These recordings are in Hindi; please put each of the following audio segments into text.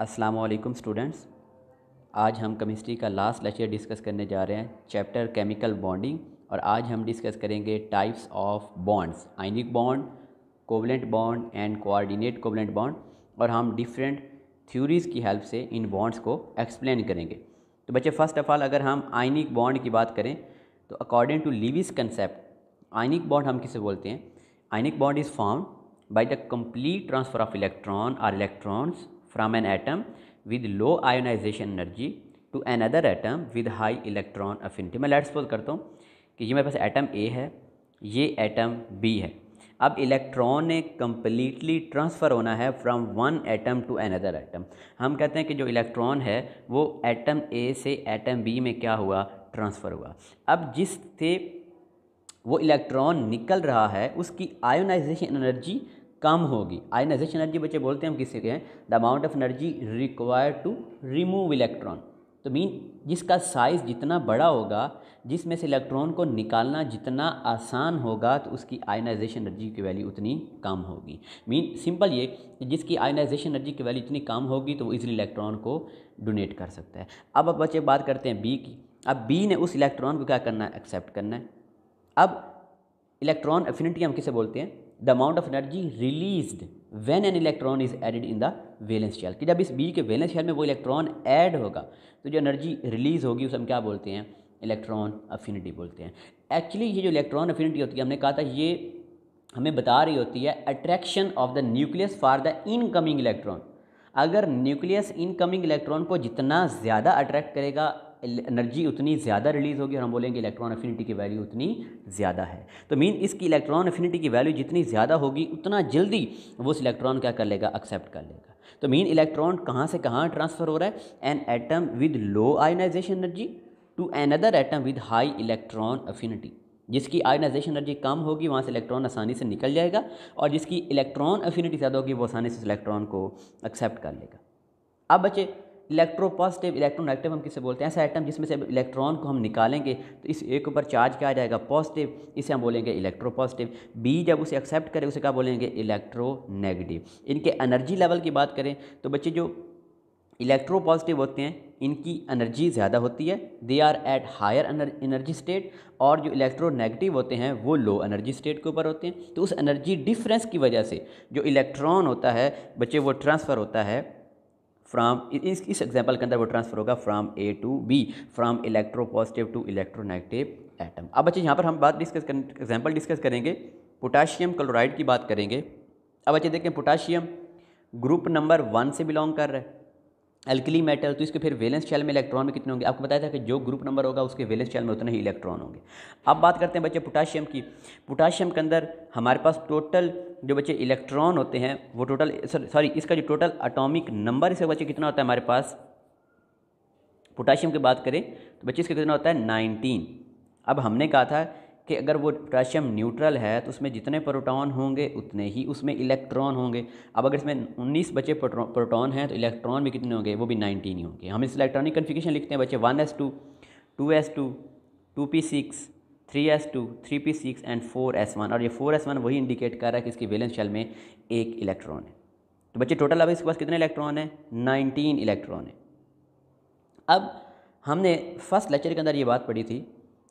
अस्सलाम वालेकुम स्टूडेंट्स आज हम केमिस्ट्री का लास्ट लेक्चर डिस्कस करने जा रहे हैं चैप्टर केमिकल बॉन्डिंग और आज हम डिस्कस करेंगे types of bonds ionic bond covalent bond and coordinate covalent bond और हम डिफरेंट थ्योरीज़ की हेल्प से इन बॉन्ड्स को एक्सप्लेन करेंगे तो बच्चे फ़र्स्ट ऑफ़ ऑल अगर हम आइनिक बॉन्ड की बात करें तो according to Lewis concept ionic bond हम किसे बोलते हैं ionic bond is form by the complete transfer of electron or electrons from an atom with low ionization energy to other atom with high electron affinity मैं लेट सपोज करता हूँ कि ये मेरे पास एटम ए है ये एटम बी है अब इलेक्ट्रॉन ने कम्प्लीटली ट्रांसफ़र होना है from one atom to another atom हम कहते हैं कि जो इलेक्ट्रॉन है वो एटम ए से एटम बी में क्या हुआ ट्रांसफ़र हुआ अब जिससे वो इलेक्ट्रॉन निकल रहा है उसकी आयोनाइजेशन एनर्जी कम होगी आयनाइजेशन एनर्जी बच्चे बोलते हैं हम किसे कहें the amount of energy require to remove electron तो मीन जिसका साइज़ जितना बड़ा होगा जिसमें से इलेक्ट्रॉन को निकालना जितना आसान होगा तो उसकी आयनाइजेशन एनर्जी की वैल्यू उतनी कम होगी मीन सिंपल ये कि जिसकी आयनाइजेशन एनर्जी की वैल्यू इतनी कम होगी तो वो इजिली इलेक्ट्रॉन को डोनेट कर सकता है अब अब बच्चे बात करते हैं बी की अब बी ने उस इलेक्ट्रॉन को क्या करना है एक्सेप्ट करना है अब इलेक्ट्रॉन एफिनिटी हम किसे बोलते हैं the amount of energy released when an electron is added in the valence shell कि जब इस बी के वेलेंस शेल में वो इलेक्ट्रॉन ऐड होगा तो जो एनर्जी रिलीज होगी उसे हम क्या बोलते हैं इलेक्ट्रॉन अफिनिटी बोलते हैं एक्चुअली ये जो इलेक्ट्रॉन अफिनिटी होती है हमने कहा था ये हमें बता रही होती है attraction of the nucleus for the incoming electron अगर न्यूक्लियस इनकमिंग इलेक्ट्रॉन को जितना ज़्यादा अट्रैक्ट करेगा एनर्जी उतनी ज़्यादा रिलीज़ होगी और हम बोलेंगे इलेक्ट्रॉन अफिनिटी की वैल्यू उतनी ज़्यादा है तो मीन इसकी इलेक्ट्रॉन अफिनिटी की वैल्यू जितनी ज़्यादा होगी उतना जल्दी वो उस इलेक्ट्रॉन क्या कर लेगा एक्सेप्ट कर लेगा तो मीन इलेक्ट्रॉन कहाँ से कहाँ ट्रांसफ़र हो रहा है an atom with low ionization energy to another atom with high electron affinity जिसकी आयनाइजेशन एनर्जी कम होगी वहाँ से इलेक्ट्रॉन आसानी से निकल जाएगा और जिसकी इलेक्ट्रॉन अफिनिटी ज़्यादा होगी वो आसानी से इलेक्ट्रॉन को एक्सेप्ट कर लेगा अब बचे इलेक्ट्रो पॉजिटिव नेगेटिव हम किसे बोलते हैं ऐसा आइटम जिसमें से इलेक्ट्रॉन को हम निकालेंगे तो इस ए के ऊपर चार्ज क्या आ जाएगा पॉजिटिव इसे हम बोलेंगे इलेक्ट्रो पॉजिटिव बी जब उसे एक्सेप्ट करें उसे क्या बोलेंगे इलेक्ट्रो नेगेटिव इनके एनर्जी लेवल की बात करें तो बच्चे जो इलेक्ट्रो पॉजिटिव होते हैं इनकी एनर्जी ज़्यादा होती है they are at higher energy state और जो इलेक्ट्रो नेगेटिव होते हैं वो लो एनर्जी स्टेट के ऊपर होते हैं तो उस एनर्जी डिफरेंस की वजह से जो इलेक्ट्रॉन होता है बच्चे वो ट्रांसफ़र होता है फ्राम इस इस एग्जाम्पल के अंदर वो ट्रांसफर होगा from A to B from electropositive to electronegative atom अब बच्चे यहाँ पर हम बात डिस्कस कर एग्जाम्पल डिस्कस करेंगे पोटाशियम क्लोराइड की बात करेंगे अब बच्चे देखें पोटाशियम ग्रुप नंबर वन से बिलोंग कर रहा है एल्कली मेटल तो इसके फिर वैलेंस शैल में इलेक्ट्रॉन में कितने होंगे आपको बताया था कि जो ग्रुप नंबर होगा उसके वैलेंस शैल में उतने ही इलेक्ट्रॉन होंगे अब बात करते हैं बच्चे पोटाशियम की पोटाशियम के अंदर हमारे पास टोटल जो बच्चे इलेक्ट्रॉन होते हैं वो टोटल सॉरी इसका जो टोटल अटोमिक नंबर इसका बच्चे कितना होता है हमारे पास पोटाशियम की बात करें तो बच्चे इसका कितना होता है नाइनटीन अब हमने कहा था कि अगर वो पोटाशियम न्यूट्रल है तो उसमें जितने प्रोटॉन होंगे उतने ही उसमें इलेक्ट्रॉन होंगे अब अगर इसमें 19 बचे प्रोटॉन हैं तो इलेक्ट्रॉन भी कितने होंगे वो भी 19 ही होंगे हम इस इलेक्ट्रॉनिक कन्फिगेशन लिखते हैं बच्चे one S two two S two two P six three S two three P six and four S one और ये फोर एस वन वही इंडिकेट कर रहा है कि इसकी वेलेंस शेल में एक इलेक्ट्रॉन है तो बच्चे टोटल अब इसके पास कितने इलेक्ट्रॉन है नाइनटीन इलेक्ट्रॉन है अब हमने फर्स्ट लेक्चर के अंदर ये बात पढ़ी थी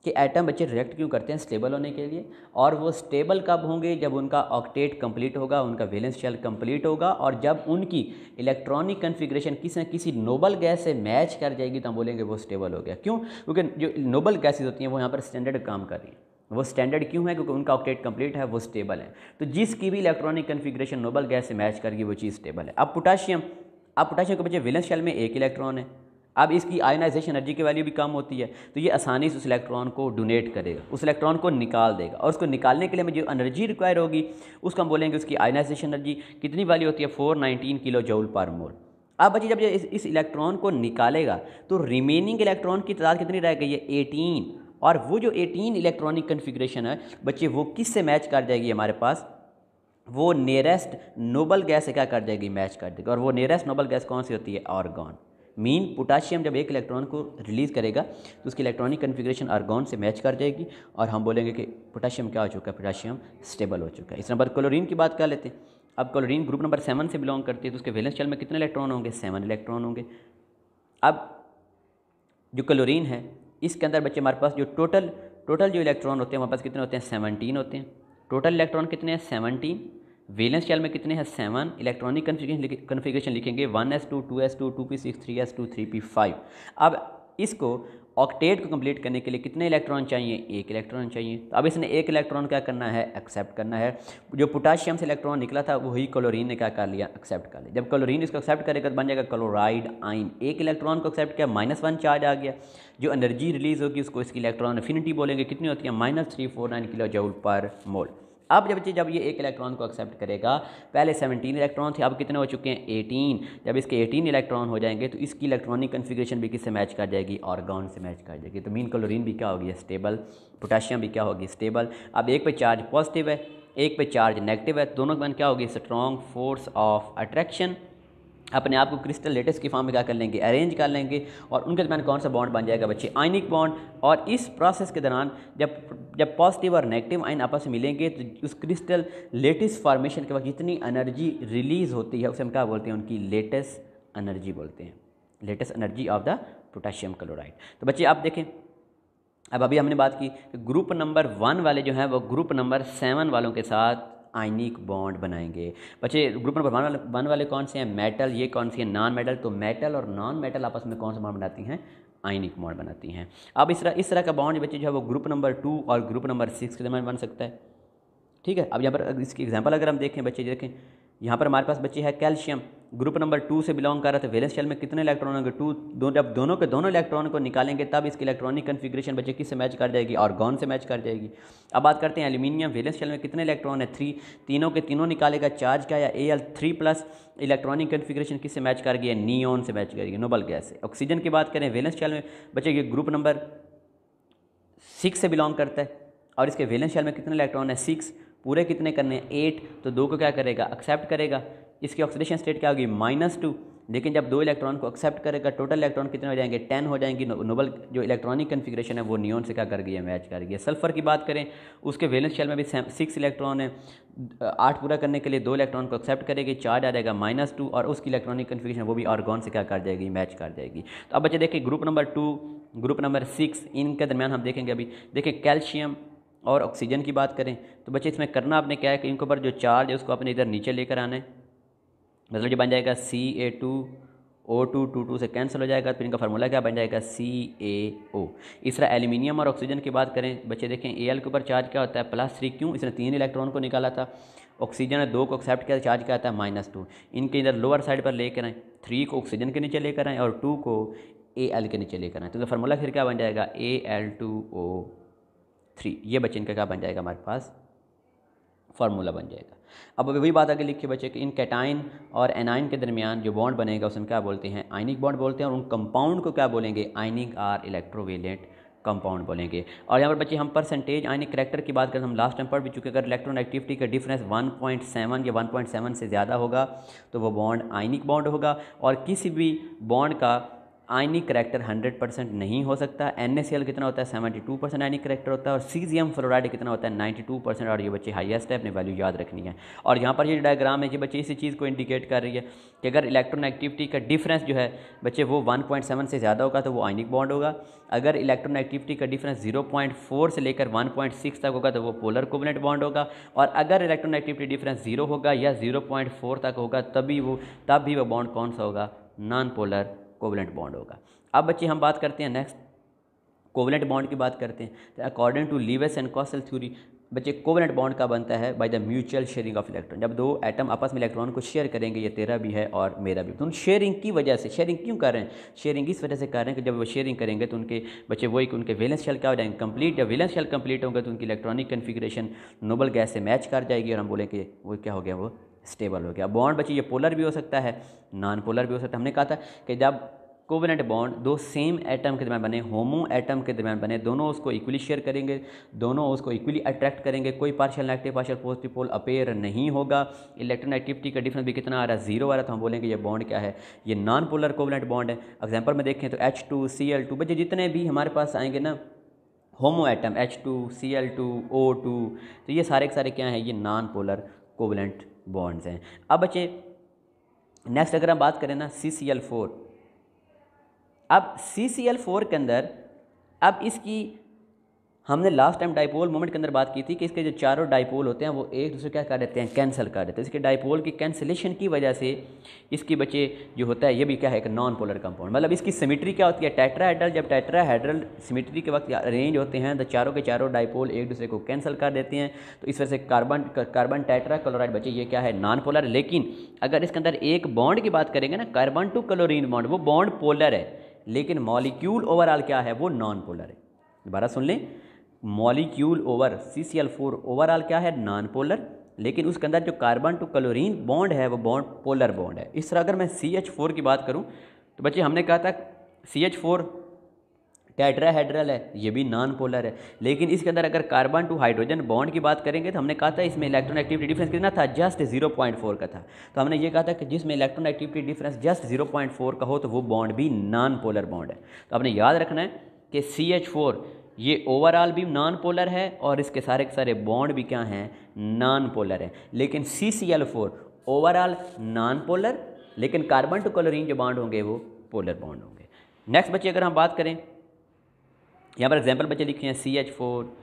कि एटम बच्चे रिएक्ट क्यों करते हैं स्टेबल होने के लिए और वो स्टेबल कब होंगे जब उनका ऑक्टेट कंप्लीट होगा उनका वैलेंस शेल कंप्लीट होगा और जब उनकी इलेक्ट्रॉनिक कन्फिग्रेशन किसी न किसी नोबल गैस से मैच कर जाएगी तो हम बोलेंगे वो स्टेबल हो गया क्यों क्योंकि जो नोबल गैसेज होती हैं वो यहाँ पर स्टैंडर्ड काम कर रही हैं वो स्टैंडर्ड क्यों है क्योंकि उनका ऑक्टेट कंप्लीट है वो स्टेबल है तो जिसकी भी इलेक्ट्रॉनिक कन्फिग्रेशन नोबल गैस से मैच करगी वो चीज़ स्टेबल है अब पोटाशियम अब पोटाशियम के बच्चे विलेंस शेल में एक इलेक्ट्रॉन है अब इसकी आयनाइजेशन एनर्जी की वैल्यू भी कम होती है तो ये आसानी से उस इलेक्ट्रॉन को डोनेट करेगा उस इलेक्ट्रॉन को निकाल देगा और उसको निकालने के लिए हमें जो एनर्जी रिक्वायर होगी उसको हम बोलेंगे उसकी आयनाइजेशन एनर्जी कितनी वैल्यू होती है फोर नाइनटीन किलो जोल पर मोल अब बच्चे जब इस, इस इलेक्ट्रॉन को निकालेगा तो रिमेनिंग इलेक्ट्रॉन की तादाद कितनी रह गई है एटीन और वो जो एटीन इलेक्ट्रॉनिक कन्फिग्रेशन है बच्चे वो किस से मैच कर जाएगी हमारे पास वो नियरेस्ट नोबल गैस क्या कर जाएगी मैच कर देगी और वो नियरेस्ट नोबल गैस कौन सी होती है ऑर्गॉन मीन पोटाशियम जब एक इलेक्ट्रॉन को रिलीज़ करेगा तो उसकी इलेक्ट्रॉनिक कन्फिग्रेशन आर्गॉन से मैच कर जाएगी और हम बोलेंगे कि पोटाशियम क्या हो चुका है पोटाशियम स्टेबल हो चुका है इस नंबर क्लोरीन की बात कर लेते हैं अब क्लोरीन ग्रुप नंबर सेवन से बिलोंग करती है तो उसके वेलेंस शेल में कितने इलेक्ट्रॉन होंगे सेवन इलेक्ट्रॉन होंगे अब जो क्लोरीन है इसके अंदर बच्चे हमारे पास जो टोटल टोटल जो इलेक्ट्रॉन होते हैं हमारे पास कितने होते हैं सेवनटीन होते हैं टोटल इलेक्ट्रॉन कितने हैं सेवनटीन वेलेंस शेल में कितने हैं सेवन इलेक्ट्रॉनिक कन्फिगेशन लिखेंगे one S two two S two two P six three S two three p five अब इसको ऑक्टेट को कंप्लीट करने के लिए कितने इलेक्ट्रॉन चाहिए एक इलेक्ट्रॉन चाहिए तो अब इसने एक इलेक्ट्रॉन क्या करना है एक्सेप्ट करना है जो पोटाशियम से इलेक्ट्रॉन निकला था वही क्लोरीन ने क्या कर लिया एक्सेप्ट कर लिया जब क्लोरीन इसको एक्सेप्ट करेगा तो बन जाएगा क्लोराइड आइन एक इलेक्ट्रॉन को एक्सेप्ट किया माइनस वन चार्ज आ गया जो एनर्जी रिलीज होगी उसको इसकी इलेक्ट्रॉन अफिनिटी बोलेंगे कितनी होती है minus three four nine kilo joule per mole अब जब जब ये एक इलेक्ट्रॉन को एक्सेप्ट करेगा पहले 17 इलेक्ट्रॉन थे अब कितने हो चुके हैं 18 जब इसके 18 इलेक्ट्रॉन हो जाएंगे तो इसकी इलेक्ट्रॉनिक कन्फिग्रेशन भी किससे मैच कर जाएगी ऑर्गन से मैच कर जाएगी तो मीन क्लोरीन भी क्या होगी स्टेबल पोटेशियम भी क्या होगी स्टेबल अब एक पे चार्ज पॉजिटिव है एक पे चार्ज नेगेटिव है दोनों के बन क्या होगी स्ट्रॉन्ग फोर्स ऑफ अट्रैक्शन अपने आप को क्रिस्टल लेटेस्ट की फॉर्म में क्या कर लेंगे अरेंज कर लेंगे और उनके दरमियान कौन सा बॉन्ड बन जाएगा बच्चे आइनिक बॉन्ड और इस प्रोसेस के दौरान जब जब पॉजिटिव और नेगेटिव आइन आपस में मिलेंगे तो उस क्रिस्टल लेटेस्ट फॉर्मेशन के वक्त जितनी एनर्जी रिलीज होती है उसे हम क्या बोलते हैं उनकी लेटेस्ट एनर्जी बोलते हैं lattice energy of the potassium chloride तो बच्चे आप देखें अब अभी हमने बात की ग्रुप नंबर वन वाले जो हैं वो ग्रुप नंबर सेवन वालों के साथ आइनिक बॉन्ड बनाएंगे बच्चे ग्रुप नंबर वन वन वाले कौन से हैं मेटल ये कौन सी है नॉन मेटल तो मेटल और नॉन मेटल आपस में कौन सा बॉन्ड बनाती हैं आइनिक बॉन्ड बनाती हैं अब इस तरह इस तरह का बॉन्ड बच्चे जो है वो ग्रुप नंबर टू और ग्रुप नंबर सिक्स के दरमियान बन सकता है ठीक है अब यहाँ पर इसकी एग्जाम्पल अगर हम देखें बच्चे देखें यहाँ पर हमारे पास बच्चे है कैल्शियम ग्रुप नंबर टू से बिलोंग कर रहा था वेलेंस शेल में कितने इलेक्ट्रॉन होंगे टू दो जब दोनों के दोनों इलेक्ट्रॉन को निकालेंगे तब इसकी इलेक्ट्रॉनिक कन्फिग्रेशन बच्चे किससे मैच कर जाएगी और गॉन से मैच कर जाएगी अब बात करते हैं एल्यूमिनियम वेलेंस शेल में कितने इलेक्ट्रॉन है थ्री तीनों के तीनों निकालेगा चार्ज का या A L three plus electronic configuration किससे मैच कर गई है नियोन से मैच करेगी नोबल गैस से ऑक्सीजन की बात करें वेलेंस शेल में ये ग्रुप नंबर सिक्स से बिलोंग करता है और इसके वेलेंस शेल में कितने इलेक्ट्रॉन है सिक्स पूरे कितने करने हैं एट तो दो को क्या करेगा एक्सेप्ट करेगा इसकी ऑक्सीडेशन स्टेट क्या होगी माइनस टू लेकिन जब दो इलेक्ट्रॉन को एक्सेप्ट करेगा टोटल इलेक्ट्रॉन कितने हो जाएंगे टेन हो जाएंगे नोबल जो इलेक्ट्रॉनिक कन्फिग्रेशन है वो नियोन से क्या कर गई है मैच कर गई है सल्फर की बात करें उसके वेलेंस शेल में भी सिक्स इलेक्ट्रॉन है आठ पूरा करने के लिए दो इलेक्ट्रॉन को एक्सेप्ट करेगी चार्ज आ जाएगा माइनस टू और उसकी इलेक्ट्रॉनिक कन्फिग्रेशन वो भी ऑर्गॉन से क्या कर जाएगी मैच कर जाएगी तो अब बच्चे देखिए group number two group number six इनके दरमियान हम देखेंगे अभी देखें कैल्शियम और ऑक्सीजन की बात करें तो बच्चे इसमें करना आपने क्या है कि इनके ऊपर जो चार्ज है उसको आपने इधर नीचे लेकर आना है मतलब ये बन जाएगा C A two O two two two से कैंसिल हो जाएगा तो इनका फार्मूला क्या बन जाएगा सी ए ओ इसरा एल्यूमिनियम और ऑक्सीजन की बात करें बच्चे देखें ए एल के ऊपर चार्ज क्या होता है प्लस थ्री क्यों इसने तीन इलेक्ट्रॉन को निकाला था ऑक्सीजन दो को एक्सेप्ट किया चार्ज तो क्या आता है माइनस टू इनके इधर लोअर साइड पर लेकर आएँ थ्री को ऑक्सीजन के नीचे लेकर आएँ और टू को ए एल के नीचे लेकर आएँ तो फार्मूला फिर क्या बन जाएगा A L two O three ये बच्चे इनका क्या बन जाएगा हमारे पास फार्मूला बन जाएगा अब वही बात आगे लिखिए बच्चे कि इन कैटाइन और एनाइन के दरमियान जो बॉन्ड बनेगा उसमें क्या बोलते हैं आइनिक बॉन्ड बोलते हैं और उन कंपाउंड को क्या बोलेंगे आइनिक आर इलेक्ट्रोवेलेंट कंपाउंड बोलेंगे और यहाँ पर बच्चे हम परसेंटेज आइनिक करेक्टर की बात करें हम लास्ट टाइम पढ़ भी चुके अगर इलेक्ट्रॉन एक्टिविटी का डिफरेंस 1.7 या 1.7 से ज़्यादा होगा तो वो बॉन्ड आइनिक बॉन्ड होगा और किसी भी बॉन्ड का आयनिक करेक्टर 100 परसेंट नहीं हो सकता एन कितना होता है 72 परसेंट आयनिक करैक्टर होता है और सी फ्लोराइड कितना होता है 92 परसेंट और ये बच्चे हाईएस्ट है अपने वैल्यू याद रखनी है और यहाँ पर ये डायग्राम है ये बच्चे इसी चीज़ को इंडिकेट कर रही है कि अगर इलेक्ट्रोनेगेटिविटी का डिफरेंस जो है बच्चे वो वन से ज़्यादा होगा तो वो आइनिक बॉन्ड होगा अगर इलेक्ट्रोनेगेटिविटी का डिफरेंस 0.4 से लेकर 1.6 तक होगा तो वो पोलर कोवलेंट बॉन्ड होगा और अगर इलेक्ट्रोनेगेटिविटी डिफरेंस जीरो होगा या 0.4 तक होगा तभी वो तब भी वो बॉन्ड कौन सा होगा नॉन पोलर कोवलेंट बॉन्ड होगा अब बच्चे हम बात करते हैं नेक्स्ट कोवलेंट बॉन्ड की बात करते हैं तो according to Lewis and Kossel theory बच्चे कोवलेंट बॉन्ड का बनता है by the mutual sharing of electron जब दो एटम आपस में इलेक्ट्रॉन को शेयर करेंगे ये तेरा भी है और मेरा भी तो उन शेयरिंग की वजह से शेयरिंग क्यों कर रहे हैं शेयरिंग इस वजह से कर रहे हैं कि जब वो शेयरिंग करेंगे तो उनके बच्चे वही उनके वेलेंस शेल क्या हो जाएंगे कंप्लीट जब वेलेंस शेल कंप्लीट होंगे तो उनकी इलेक्ट्रॉनिक कन्फिग्रेशन नोबल गैस से मैच कर जाएगी और हम बोलेंगे वो क्या हो गया वो स्टेबल हो गया बॉन्ड बची ये पोलर भी हो सकता है नॉन पोलर भी हो सकता है हमने कहा था कि जब कोवेलेंट बॉन्ड दो सेम एटम के दरमियान बने होमो एटम के दरमियान बने दोनों उसको इक्वली शेयर करेंगे दोनों उसको इक्वली अट्रैक्ट करेंगे कोई partial negative partial positive pole appear नहीं होगा एक्टिविटी का डिफरेंस भी कितना आ रहा है जीरो आ रहा था तो हम बोलेंगे ये बॉन्ड क्या है ये नॉन पोलर कोवेलेंट बॉन्ड है एग्जाम्पल में देखें तो H two C L two बच्चे जितने भी हमारे पास आएंगे ना homo atom H two C L two O two तो ये सारे के सारे क्या हैं ये नॉन पोलर कोवलेंट बॉन्ड्स हैं अब बच्चे नेक्स्ट अगर हम बात करें ना सी सी एल फोर अब सी सी एल फोर के अंदर अब इसकी हमने लास्ट टाइम डाइपोल मोमेंट के अंदर बात की थी कि इसके जो चारों डाइपोल होते हैं वो एक दूसरे क्या कर देते हैं कैंसिल कर देते हैं इसके डाइपोल की कैंसिलेशन की वजह से इसके बच्चे जो होता है ये भी क्या है एक नॉन पोलर कंपाउंड मतलब इसकी सिमिट्री क्या होती है टेट्राहेड्रल जब टेट्राहेड्रल सिमिट्री के वक्त अरेंज होते हैं तो चारों के चारों डाइपोल एक दूसरे को कैंसिल कर देते हैं तो इस वजह से कार्बन कार्बन टेट्रा क्लोराइड बचे ये क्या है नॉन पोलर लेकिन अगर इसके अंदर एक बॉन्ड की बात करेंगे ना कार्बन टू क्लोरिन बॉन्ड वो बॉन्ड पोलर है लेकिन मॉलिक्यूल ओवरऑल क्या है वो नॉन पोलर है दोबारा सुन लें molecule over C C L four overall क्या है नॉन पोलर लेकिन उसके अंदर जो कार्बन टू क्लोरीन बॉन्ड है वो बॉन्ड पोलर बॉन्ड है इस तरह अगर मैं सी एच फोर की बात करूँ तो बच्चे हमने कहा था सी एच फोर हाइड्रल है ये भी नॉन पोलर है लेकिन इसके अंदर अगर कार्बन टू हाइड्रोजन बॉन्ड की बात करेंगे तो हमने कहा था इसमें इलेक्ट्रॉन एक्टिविटी डिफरेंस कितना था जस्ट जीरो पॉइंट फोर का था तो हमने ये कहा था कि जिसमें electron activity difference just zero point four का हो तो वो बॉन्ड भी नॉन पोलर बॉन्ड है तो आपने याद रखना है कि सी एच फोर ये ओवरऑल भी नॉन पोलर है और इसके सारे के सारे बॉन्ड भी क्या हैं नॉन पोलर हैं लेकिन C C L four overall non polar लेकिन कार्बन टू क्लोरीन जो बॉन्ड होंगे वो पोलर बॉन्ड होंगे नेक्स्ट बच्चे अगर हम बात करें यहाँ पर एग्जाम्पल बच्चे लिखे हैं C H four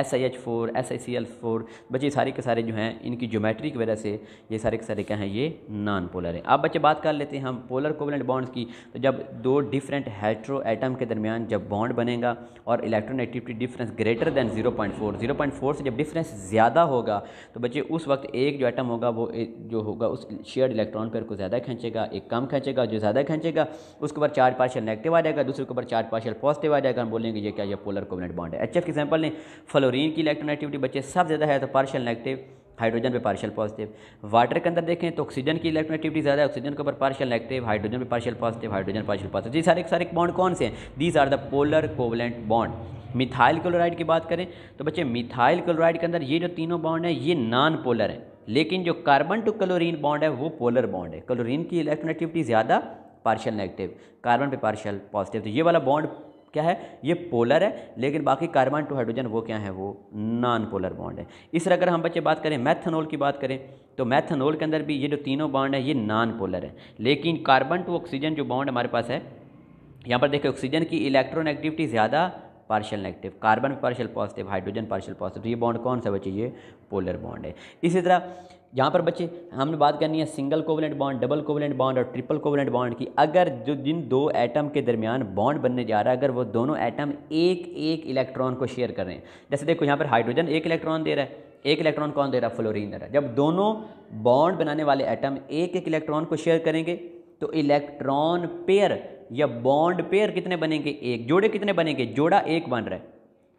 S I H four S I C L four बच्चे सारे के सारे जो हैं इनकी ज्योमेट्री की वजह से ये सारे के सारे क्या हैं ये नॉन पोलर है अब बच्चे बात कर लेते हैं हम पोलर कोवलेंट बॉन्ड्स की तो जब दो डिफरेंट हेट्रो एटम के दरमियान जब बॉन्ड बनेगा और electronegativity difference greater than zero point four zero point four से जब डिफरेंस ज़्यादा होगा तो बच्चे उस वक्त एक जो एटम होगा वो जो होगा उस शेयर इलेक्ट्रॉन पेयर को ज़्यादा खींचेगा एक कम खींचेगा जो ज़्यादा खींचेगा उसके ऊपर चार्ज पार्शल नेगेटिव आ जाएगा दूसरे के ऊपर चार्ज पार्शल पॉजिटिव आ जाएगा हम बोलेंगे ये क्या ये पोलर कोवलेंट बॉन्ड है एच एफ की ने फलो क्लोरीन की इलेक्ट्रॉन एक्टिविटी बच्चे सब ज़्यादा है तो पार्शल नेगेटिव हाइड्रोजन पे पार्शियल पॉजिटिव वाटर के अंदर देखें तो ऑक्सीजन की इलेक्ट्रॉन एक्टिविटी ज़्यादा है ऑक्सीजन के ऊपर पार्शियल नेगेटिव हाइड्रोजन पे partial positive hydrogen partial positive जी सारे सारे बॉन्ड कौन से हैं these are the polar covalent bond methyl chloride की बात करें तो बच्चे मिथाइल क्लोराइड के अंदर ये जो तीनों बॉन्ड हैं ये नॉन पोलर हैं लेकिन जो कार्बन टू क्लोरीन बॉन्ड है वो पोलर बॉन्ड है क्लोरीन की इलेक्ट्रॉन एक्टिविटी ज़्यादा पार्शियल नेगेटिव कार्बन पे पार्शियल पॉजिटिव तो ये वाला बॉन्ड क्या है ये पोलर है लेकिन बाकी कार्बन टू हाइड्रोजन वो क्या है वो नॉन पोलर बॉन्ड है इस तरह अगर हम बच्चे बात करें मैथनोल की बात करें तो मैथनोल के अंदर भी ये जो तीनों बॉन्ड है ये नॉन पोलर है लेकिन कार्बन टू ऑक्सीजन जो बॉन्ड हमारे पास है यहाँ पर देखिए ऑक्सीजन की इलेक्ट्रोनेगेटिविटी ज़्यादा partial negative carbon partial positive hydrogen partial positive ये बॉन्ड कौन सा बच्चे ये पोलर बॉन्ड है इसी तरह यहाँ पर बच्चे हमने बात करनी है single covalent bond double covalent bond और ट्रिपल कोवलेंट बॉन्ड की अगर जो जिन दो एटम के दरमियान बॉन्ड बनने जा रहा है अगर वो दोनों एटम एक एक इलेक्ट्रॉन को शेयर कर रहे हैं जैसे देखो यहाँ पर हाइड्रोजन एक इलेक्ट्रॉन दे रहा है एक इलेक्ट्रॉन कौन दे रहा है फ्लोरिन दे रहा है जब दोनों बॉन्ड बनाने वाले एटम एक एक इलेक्ट्रॉन को शेयर करेंगे तो इलेक्ट्रॉन पेयर या बॉन्ड पेयर कितने बनेंगे एक जोड़े कितने बनेंगे जोड़ा एक बन रहा है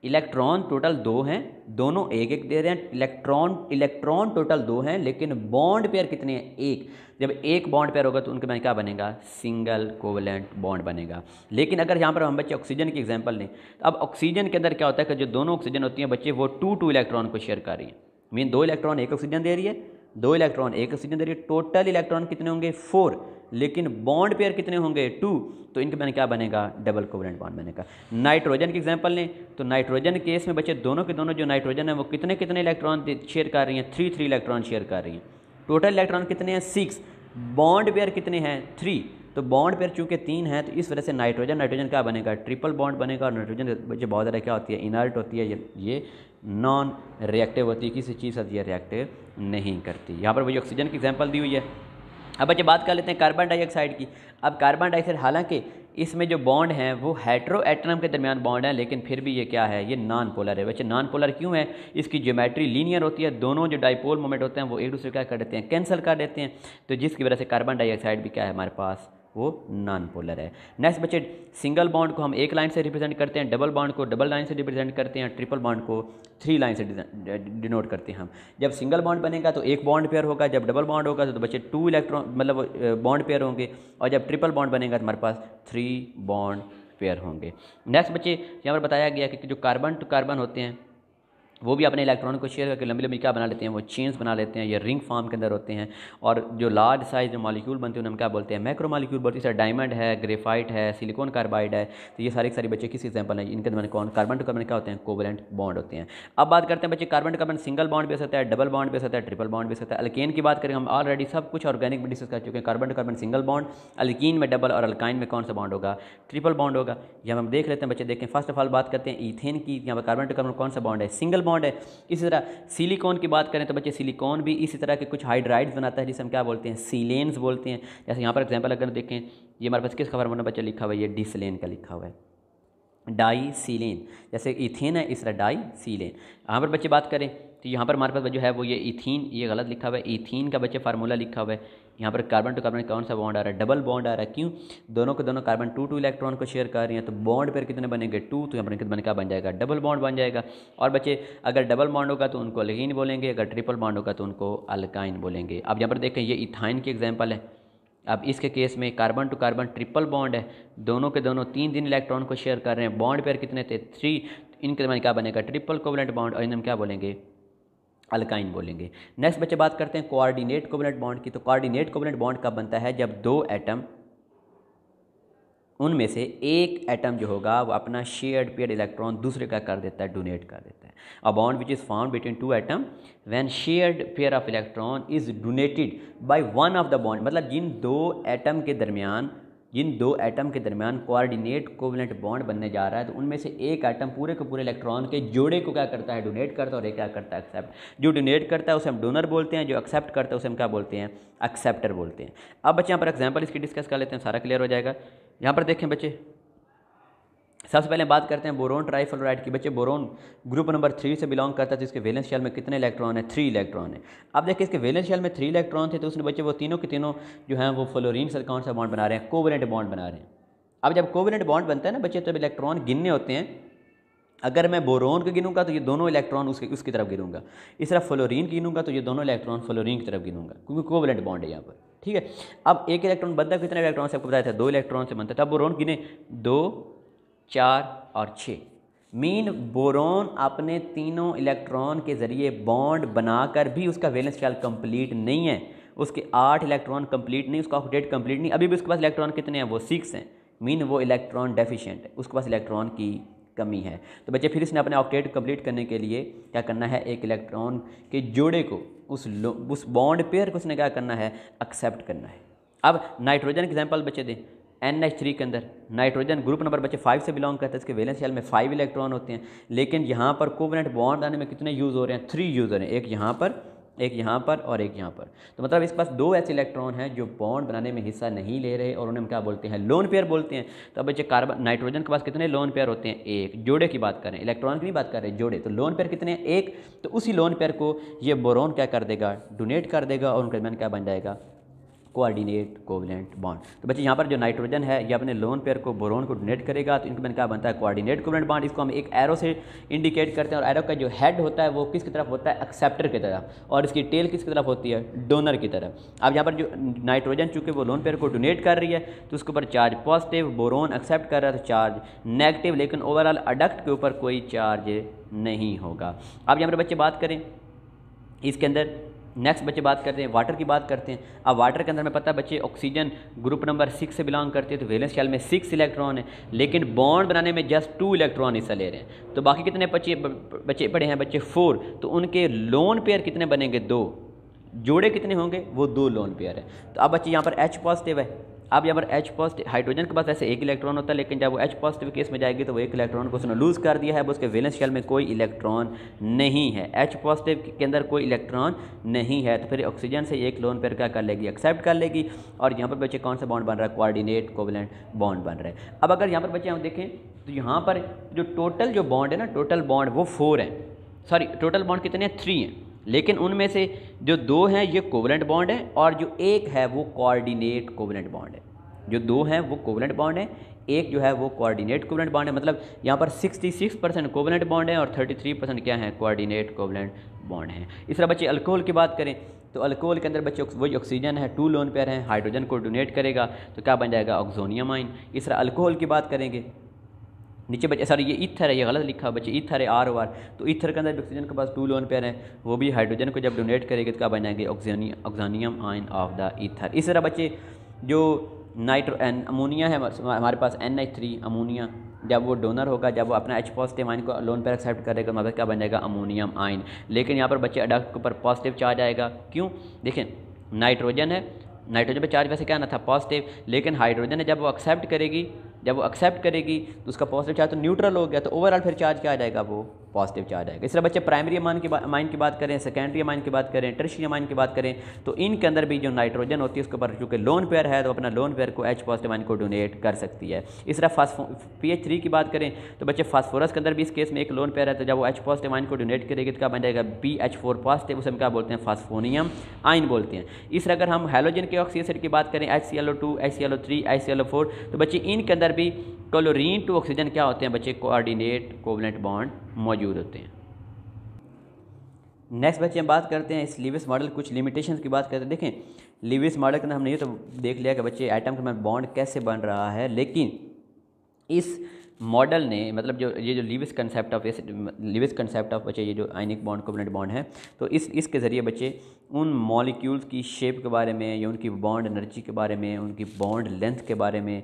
इलेक्ट्रॉन टोटल दो हैं दोनों एक एक दे रहे हैं इलेक्ट्रॉन इलेक्ट्रॉन टोटल दो हैं लेकिन बॉन्ड पेयर कितने हैं एक जब एक बॉन्ड पेयर होगा तो उनके में क्या बनेगा सिंगल कोवलेंट बॉन्ड बनेगा लेकिन अगर यहाँ पर हम बच्चे ऑक्सीजन की एग्जाम्पल लें तो अब ऑक्सीजन के अंदर क्या होता है कि जो दोनों ऑक्सीजन होती हैं बच्चे वो टू टू इलेक्ट्रॉन को शेयर कर रही है मीन दो इलेक्ट्रॉन एक ऑक्सीजन दे रही है दो इलेक्ट्रॉन एक ऑक्सीजन दे रही है टोटल इलेक्ट्रॉन कितने होंगे फोर लेकिन बॉन्ड पेयर कितने होंगे टू तो इनके मैंने क्या बनेगा डबल कोवलेंट बॉन्ड बनेगा नाइट्रोजन के एग्जाम्पल लें तो नाइट्रोजन केस में बचे दोनों के दोनों जो नाइट्रोजन है वो कितने कितने इलेक्ट्रॉन शेयर कर रही हैं थ्री थ्री इलेक्ट्रॉन शेयर कर रही हैं टोटल इलेक्ट्रॉन कितने हैं सिक्स बॉन्ड पेयर कितने हैं थ्री तो बॉन्ड पेयर चूंकि तीन है तो इस वजह से नाइट्रोजन नाइट्रोजन क्या बनेगा ट्रिपल बॉन्ड बनेगा और नाइट्रोजन जो बहुत ज़्यादा क्या होती है इनर्ट होती है ये ये नॉन रिएक्टिव होती है किसी चीज़ से ये रिएक्टिव नहीं करती यहाँ पर वही ऑक्सीजन की एग्जाम्पल दी हुई है अब बच्चे बात कर लेते हैं कार्बन डाइऑक्साइड की अब कार्बन डाइऑक्साइड हालांकि इसमें जो बॉन्ड हैं वो हेट्रो एटनम के दरमियान बॉन्ड हैं लेकिन फिर भी ये क्या है ये नॉन पोलर है बच्चे नॉन पोलर क्यों है इसकी ज्योमेट्री लीनियर होती है दोनों जो डाइपोल मोमेंट होते हैं वो एक दूसरे क्या कर देते हैं कैंसिल कर देते हैं तो जिसकी वजह से कार्बन डाइऑक्साइड भी क्या है हमारे पास वो नॉन पोलर है नेक्स्ट बच्चे सिंगल बॉन्ड को हम एक लाइन से रिप्रेजेंट करते हैं डबल बॉन्ड को डबल लाइन से रिप्रेजेंट करते हैं ट्रिपल बॉन्ड को थ्री लाइन से डिनोट करते हैं हम जब सिंगल बॉन्ड बनेगा तो एक बॉन्ड पेयर होगा जब डबल बॉन्ड होगा तो, तो बच्चे टू इलेक्ट्रॉन मतलब बॉन्ड पेयर होंगे और जब ट्रिपल बॉन्ड बनेगा तो हमारे पास थ्री बॉन्ड पेयर होंगे नेक्स्ट बच्चे यहाँ पर बताया गया कि जो कार्बन टू कार्बन होते हैं वो भी अपने इलेक्ट्रॉन को शेयर करके लंबी लंबी क्या बना लेते हैं वो चेन्स बना लेते हैं या रिंग फॉर्म के अंदर होते हैं और जो लार्ज साइज जो मॉलिक्यूल बनते हैं उन्हें हम क्या बोलते हैं मैक्रो मालिक्यूल बोलते हैं डायमंड है ग्रेफाइट है सिलिकॉन कार्बाइड है तो ये सारे सारे बच्चे किस एग्जाम्पल है इनके अंदर कौन कार्बन टू कार्बन क्या होते हैं कोवलेंट बॉन्ड होते हैं अब बात करते हैं बच्चे carbon to carbon single bond भी हो सकता है डबल बॉन्ड भी हो सकता है ट्रिपल बॉन्ड भी हो सकता है अल्केन की बात करें हम ऑलरेडी सब कुछ ऑर्गेनिक में डिस्कस कर चुके हैं carbon to carbon single bond alkene में डबल और अल्काइन में कौन सा बॉन्ड होगा ट्रिपल बॉन्ड होगा यहाँ हम देख लेते हैं बच्चे देखें फर्स्ट ऑफ ऑल बात करते हैं ईथेन की यहाँ पर कार्बन टू कार्बन कौन सा बॉन्ड है सिंगल बॉन्ड है इसी तरह सिलिकॉन की बात करें तो बच्चे सिलिकॉन भी इसी तरह के कुछ हाइड्राइड्स बनाता है जिसे हम क्या बोलते हैं सीलेंस बोलते हैं जैसे यहाँ पर एग्जाम्पल अगर देखें ये हमारे पास किस खबर फार्मूला बच्चा लिखा हुआ है ये डिसलेन का लिखा हुआ है डाई सीलेन जैसे इथेन है इस तरह डाई सीलेन यहाँ पर बच्चे बात करें तो यहाँ पर हमारे पास जो है वो ये इथीन ये गलत लिखा हुआ है इथीन का बच्चे फार्मूला लिखा हुआ है यहाँ पर कार्बन टू कार्बन कौन सा बॉन्ड आ रहा है डबल बॉन्ड आ रहा है क्यों दोनों के दोनों कार्बन टू टू इलेक्ट्रॉन को शेयर कर रहे हैं तो बॉन्ड पर कितने बनेंगे टू तो यहाँ पर कितने क्या बन जाएगा डबल बॉन्ड बन जाएगा और बच्चे अगर डबल बॉन्ड होगा तो उनको अलगिन बोलेंगे अगर ट्रिपल बॉन्ड होगा तो उनको अल्काइन बोलेंगे अब यहाँ पर देखें ये इथाइन की एग्जाम्पल है अब इसके केस में carbon to carbon triple bond है दोनों के दोनों तीन दिन इलेक्ट्रॉन को शेयर कर रहे हैं बॉन्ड पेयर कितने थे थ्री इनके क्या बनेगा ट्रिपल कोवलेंट बॉन्ड और इनमें क्या बोलेंगे अल्काइन बोलेंगे नेक्स्ट बच्चे बात करते हैं कोऑर्डिनेट कोवलेंट बॉन्ड की तो कोऑर्डिनेट कोवलेंट बॉन्ड कब बनता है जब दो एटम उनमें से एक एटम जो होगा वो अपना शेयर्ड पेयर इलेक्ट्रॉन दूसरे का कर देता है डोनेट कर देता है a bond which is found between two atom when shared pair of electron is donated by one of the bond मतलब जिन दो एटम के दरमियान जिन दो एटम के दरमियान कोऑर्डिनेट कोवलेंट बॉन्ड बनने जा रहा है तो उनमें से एक एटम पूरे के पूरे इलेक्ट्रॉन के जोड़े को क्या करता है डोनेट करता है और एक क्या करता है एक्सेप्ट जो डोनेट करता है उसे हम डोनर बोलते हैं जो एक्सेप्ट करता है उसे हम क्या बोलते हैं एक्सेप्टर बोलते हैं अब बच्चे यहाँ पर एग्जाम्पल इसकी डिस्कस कर लेते हैं सारा क्लियर हो जाएगा यहाँ पर देखें बच्चे सबसे पहले बात करते हैं बोरोन ट्राइफ्लोराइड की बच्चे बोरोन ग्रुप नंबर थ्री से बिलोंग करता है जिसके वेलेंस शेल में कितने इलेक्ट्रॉन है थ्री इलेक्ट्रॉन है अब देखिए इसके वैलेंस शेल में थ्री इलेक्ट्रॉन थे तो उसने बच्चे वो तीनों के तीनों जो हैं वो फ्लोरीन से कौन सा बॉन्ड बना रहे हैं कोवलेंट बॉन्ड बना रहे हैं अब जब कोवलेंट बॉन्ड बनता है ना बच्चे तब इलेक्ट्रॉन गिनने होते हैं अगर मैं बोरोन को गिनूंगा तो ये दोनों इलेक्ट्रॉन उसके उसकी तरफ गिनूंगा इस तरफ फ्लोरीन गिनूंगा तो ये दोनों इलेक्ट्रॉन फ्लोरीन की तरफ गिनूंगा क्योंकि कोवलेंट बॉन्ड है यहाँ पर ठीक है अब एक इलेक्ट्रॉन बनता कितने इलेक्ट्रॉन से आपको बताया था दो इलेक्ट्रॉन से बनता था बोरोन गिने दो चार और छः मीन बोरोन अपने तीनों इलेक्ट्रॉन के ज़रिए बॉन्ड बनाकर भी उसका वैलेंस शैल कंप्लीट नहीं है उसके आठ इलेक्ट्रॉन कंप्लीट नहीं उसका ऑक्टेट कंप्लीट नहीं अभी भी उसके पास इलेक्ट्रॉन कितने हैं वो सिक्स हैं मीन वो इलेक्ट्रॉन डेफिशिएंट है उसके पास इलेक्ट्रॉन की कमी है तो बच्चे फिर इसने अपने ऑक्टेट कंप्लीट करने के लिए क्या करना है एक इलेक्ट्रॉन के जोड़े को उस उस बॉन्ड पेयर को उसने क्या करना है एक्सेप्ट करना है अब नाइट्रोजन एग्जाम्पल बच्चे दें एन एच थ्री के अंदर नाइट्रोजन ग्रुप नंबर बच्चे फाइव से बिलोंग करता है इसके वैलेंस शेल में फाइव इलेक्ट्रॉन होते हैं लेकिन यहाँ पर कोवनेट बॉन्ड आने में कितने यूज़ हो रहे हैं थ्री यूज़ हो रहे हैं एक यहाँ पर एक यहाँ पर और एक यहाँ पर तो मतलब इसके पास दो ऐसे इलेक्ट्रॉन हैं जो बॉन्ड बनाने में हिस्सा नहीं ले रहे और उन्हें क्या बोलते हैं लोन पेयर बोलते हैं तो अब बच्चे कार्बन नाइट्रोजन के पास कितने लोन पेयर होते हैं एक जोड़े की बात करें इलेक्ट्रॉन की भी बात करें जोड़े तो लोन पेयर कितने हैं एक तो उसी लोन पेयर को ये बोरोन क्या कर देगा डोनेट कर देगा और उनके दरमियान क्या बन जाएगा कोऑर्डिनेट कोवलेंट बॉन्ड तो बच्चे यहाँ पर जो नाइट्रोजन है ये अपने लोन पेयर को बोरोन को डोनेट करेगा तो इनके मैंने कहा बनता है कोऑर्डिनेट कोवलेंट बॉन्ड इसको हम एक एरो से इंडिकेट करते हैं और एरो का जो हेड होता है वो किसकी तरफ होता है एक्सेप्टर की तरफ और इसकी टेल किसकी तरफ होती है डोनर की तरफ अब यहाँ पर जो नाइट्रोजन चूँकि वो लोन पेयर को डोनेट कर रही है तो उसके ऊपर चार्ज पॉजिटिव बोरोन एक्सेप्ट कर रहा है तो चार्ज नेगेटिव लेकिन ओवरऑल अडक्ट के ऊपर कोई चार्ज नहीं होगा अब यहाँ पर बच्चे बात करें इसके अंदर नेक्स्ट बच्चे बात करते हैं वाटर की बात करते हैं अब वाटर के अंदर में पता है बच्चे ऑक्सीजन ग्रुप नंबर सिक्स से बिलोंग करते हैं तो वेलेंस शैल में सिक्स इलेक्ट्रॉन है लेकिन बॉन्ड बनाने में जस्ट टू इलेक्ट्रॉन हिस्सा ले रहे हैं तो बाकी कितने बच्चे बच्चे पड़े हैं बच्चे फोर तो उनके लोन पेयर कितने बनेंगे दो जोड़े कितने होंगे वो दो लोन पेयर है तो अब बच्चे यहाँ पर एच पॉजिटिव है अब यहाँ पर एच पॉजिटिव हाइड्रोजन के पास ऐसे एक इलेक्ट्रॉन होता है लेकिन जब वो एच पॉजिटिव केस में जाएगी तो वो एक इलेक्ट्रॉन को उसने लूज़ कर दिया है अब उसके वेलेंस शेल में कोई इलेक्ट्रॉन नहीं है एच पॉजिटिव के अंदर कोई इलेक्ट्रॉन नहीं है तो फिर ऑक्सीजन से एक लोन पेयर क्या कर लेगी एक्सेप्ट कर लेगी और यहाँ पर बच्चे कौन सा बॉन्ड बन रहा है कोऑर्डिनेट कोवलेंट बॉन्ड बन रहा है अब अगर यहाँ पर बच्चे हम देखें तो यहाँ पर जो टोटल जो बॉन्ड है ना टोटल बॉन्ड वो फोर है सॉरी टोटल बॉन्ड कितने हैं थ्री हैं लेकिन उनमें से जो दो हैं ये कोवलेंट बॉन्ड है और जो एक है वो कोऑर्डिनेट कोवलेंट बॉन्ड है जो दो हैं वो कोवलेंट बॉन्ड है एक जो है वो कोऑर्डिनेट कोवलेंट बॉन्ड है मतलब यहाँ पर 66 परसेंट कोवलेंट बॉन्ड है और 33 परसेंट क्या है कोऑर्डिनेट कोवलेंट बॉन्ड है इस तरह बच्चे अल्कोहल की बात करें तो अल्कोहल के अंदर बच्चे वही ऑक्सीजन है टू लोन पेयर हैं हाइड्रोजन को डोनेट करेगा तो क्या बन जाएगा ऑक्जोनियम आइन इस तरह अल्कोहल की बात करेंगे नीचे बचे सर ये इथर है ये गलत लिखा बच्चे इथर है आर वार तो इथर के अंदर ऑक्सीजन के पास टू लोन पेयर है वो भी हाइड्रोजन को जब डोनेट करेगी तो क्या जाएंगे oxonium ion of the ether इस तरह बच्चे जो नाइट्रो एन अमोनिया है हमारे पास एन एच थ्री अमोनिया जब वो डोनर होगा जब वो अपना एच पॉजिटिव आइन को लोन पर एक्सेप्ट करेगा मगर क्या बन जाएगा अमोनियम आइन लेकिन यहाँ पर बच्चे अडक्ट के ऊपर पॉजिटिव चार्ज आएगा क्यों देखें नाइट्रोजन है नाइट्रोजन पर चार्ज वैसे क्या ना था पॉजिटिव लेकिन हाइड्रोजन है जब वो एक्सेप्ट करेगी जब वो एक्सेप्ट करेगी तो उसका पॉजिटिव चार्ज तो न्यूट्रल हो गया तो ओवरऑल फिर चार्ज क्या आ जाएगा वो पॉजिटिव चार्ज आएगा इस तरह बच्चे प्राइमरी अमाइन की माइन की बात करें सेकेंडरी अमाइन की बात करें टर्शरी अमाइन की बात करें तो इनके अंदर भी जो नाइट्रोजन होती है उसके ऊपर चूँकि लोन पेयर है तो अपना लोन पेयर को एच पॉजिटिव आइन को डोनेट कर सकती है इस तरह फास्फो पी एच थ्री की बात करें तो बच्चे फास्फोरस के अंदर भी इस केस में एक लोन पेयर है तो जब वो एच पॉजिटिव आइन को डोनेट करेगी तो क्या बन जाएगा बी एच फोर पॉजिटिव उसे हम क्या बोलते हैं फास्फोनियम आइन बोलते हैं इस तरह अगर हम हेलोजन के ऑक्सीड की बात करें H C L O two H C L O three H C L O four तो बच्चे इनके अंदर अंदर भी क्लोरीन टू ऑक्सीजन क्या होते हैं बच्चे कोऑर्डिनेट कोवलेंट बॉन्ड मौजूद होते हैं नेक्स्ट बच्चे हम बात करते हैं इस लिविस मॉडल कुछ लिमिटेशन की बात करते हैं देखें लिविस मॉडल के अंदर हमने ये तो देख लिया कि बच्चे आइटम के अंदर बॉन्ड कैसे बन रहा है लेकिन इस मॉडल ने मतलब जो ये जो Lewis concept of Lewis concept of बच्चे ये जो आइनिक बॉन्ड कोवलेंट बॉन्ड है तो इस इसके ज़रिए बच्चे उन मॉलिक्यूल्स की शेप के बारे में या उनकी बॉन्ड एनर्जी के बारे में उनकी बॉन्ड लेंथ के बारे में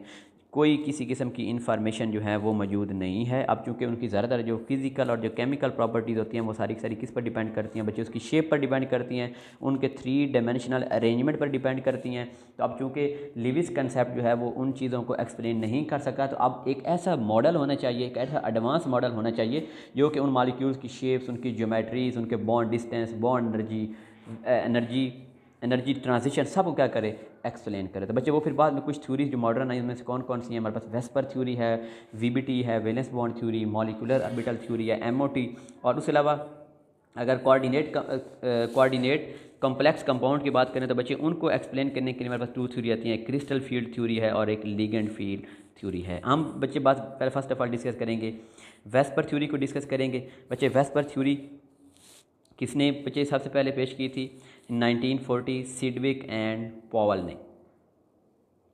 कोई किसी किस्म की इन्फॉर्मेशन जो है वो मौजूद नहीं है अब चूँकि उनकी ज़्यादातर जो फिज़िकल और जो केमिकल प्रॉपर्टीज़ होती हैं वो सारी सारी किस पर डिपेंड करती हैं बच्चे उसकी शेप पर डिपेंड करती हैं उनके थ्री डायमेंशनल अरेंजमेंट पर डिपेंड करती हैं तो अब चूँकि लिविस कंसेप्ट जो है वो उन चीज़ों को एक्सप्लेन नहीं कर सका तो अब एक ऐसा मॉडल होना चाहिए एक ऐसा एडवांस मॉडल होना चाहिए जो कि उन मालिक्यूल्स की शेप्स उनकी ज्योमेट्रीज उनके bond distance bond energy energy energy transition सब क्या करे एक्सप्लेन करें तो बच्चे वो फिर बाद में कुछ थ्योरीज जो मॉडर्न आई उनमें से कौन कौन सी है हमारे पास वेस्पर थ्योरी है वी है valence bond theory molecular orbital theory है एम और उसके अलावा अगर कोऑर्डिनेट कोऑर्डिनेट कॉम्प्लेक्स कंपाउंड की बात करें तो बच्चे उनको एक्सप्लेन करने के लिए हमारे पास टू थ्योरी आती हैं क्रिस्टल फील्ड थ्योरी है और एक लीगेंड फील्ड थ्योरी है हम बच्चे बात पहले फर्स्ट ऑफ ऑल डिस्कस करेंगे वेस्पर थ्योरी को डिस्कस करेंगे बच्चे वेस्पर थ्योरी किसने बच्चे सबसे पहले पेश की थी in 1940 Sidwick and Powell.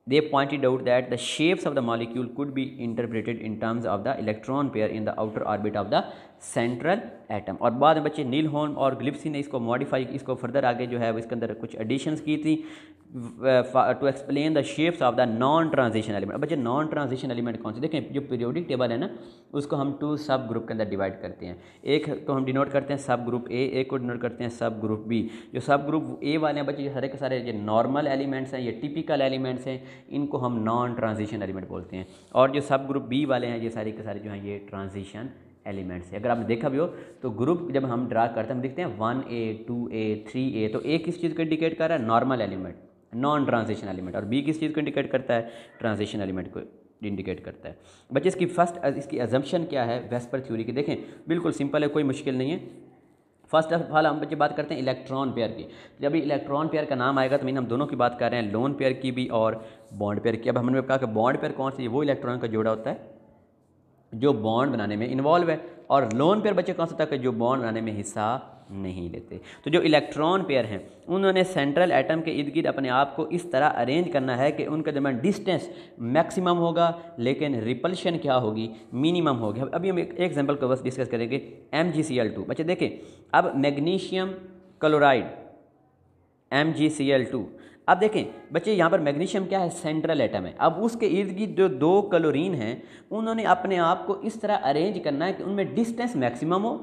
They pointed out that the shapes of the molecule could be interpreted in terms of the electron pair in the outer orbit of the central atom और बाद में बच्चे नील होन और ग्लिप्सी ने इसको मॉडिफाई इसको फर्दर आगे जो है इसके अंदर कुछ एडिशंस की थी to explain the shapes of the non transition element बच्चे नॉन ट्रांजिशन एलिमेंट कौन से देखें जो पीरियोडिक टेबल है ना उसको हम टू सब ग्रुप के अंदर डिवाइड करते हैं एक को हम डिनोट करते हैं सब ग्रुप ए एक को डिनोट करते हैं सब ग्रुप बी जो सब ग्रुप ए वाले हैं बच्चे सारे के सारे ये नॉर्मल एलिमेंट्स हैं ये टिपिकल एलिमेंट्स हैं इनको हम नॉन ट्रांजिशन एलिमेंट बोलते हैं और जो सब ग्रुप बी वाले हैं ये सारे के सारे जो हैं ये ट्रांजिशन एलिमेंट्स अगर आपने देखा भी हो तो ग्रुप जब हम ड्रा करते हैं हम देखते हैं one A two A three A तो ए किस चीज़ को इंडिकेट कर रहा है normal element non transition element और बी किस चीज़ को इंडिकेट करता है ट्रांजिशन एलिमेंट को इंडिकेट करता है बच्चे इसकी फर्स्ट इसकी एजम्पन क्या है वेस्पर थ्योरी की देखें बिल्कुल सिंपल है कोई मुश्किल नहीं है फर्स्ट ऑफ ऑल हम बच्चे बात करते हैं इलेक्ट्रॉन पेयर की जब इलेक्ट्रॉन पेयर का नाम आएगा तो मीन हम दोनों की बात कर रहे हैं लोन पेयर की भी और बॉन्ड पेयर की अब हमने कहा कि बॉन्ड पेयर कौन सी है वो इलेक्ट्रॉन का जोड़ा होता है जो बॉन्ड बनाने में इन्वॉल्व है और लोन पेयर बच्चे कौन सा तक है जो बॉन्ड बनाने में हिस्सा नहीं लेते तो जो इलेक्ट्रॉन पेयर हैं उन्होंने सेंट्रल एटम के इर्द गिर्द अपने आप को इस तरह अरेंज करना है कि उनके दरमियान डिस्टेंस मैक्सिमम होगा लेकिन रिपल्शन क्या होगी मिनिमम होगी अभी हम एक एग्जांपल को बस डिस्कस करेंगे M G C L two बच्चे देखें अब magnesium chloride M G C L two अब देखें बच्चे यहाँ पर मैग्नीशियम क्या है सेंट्रल एटम है अब उसके इर्द गिर्द जो दो क्लोरीन हैं उन्होंने अपने आप को इस तरह अरेंज करना है कि उनमें डिस्टेंस मैक्सिमम हो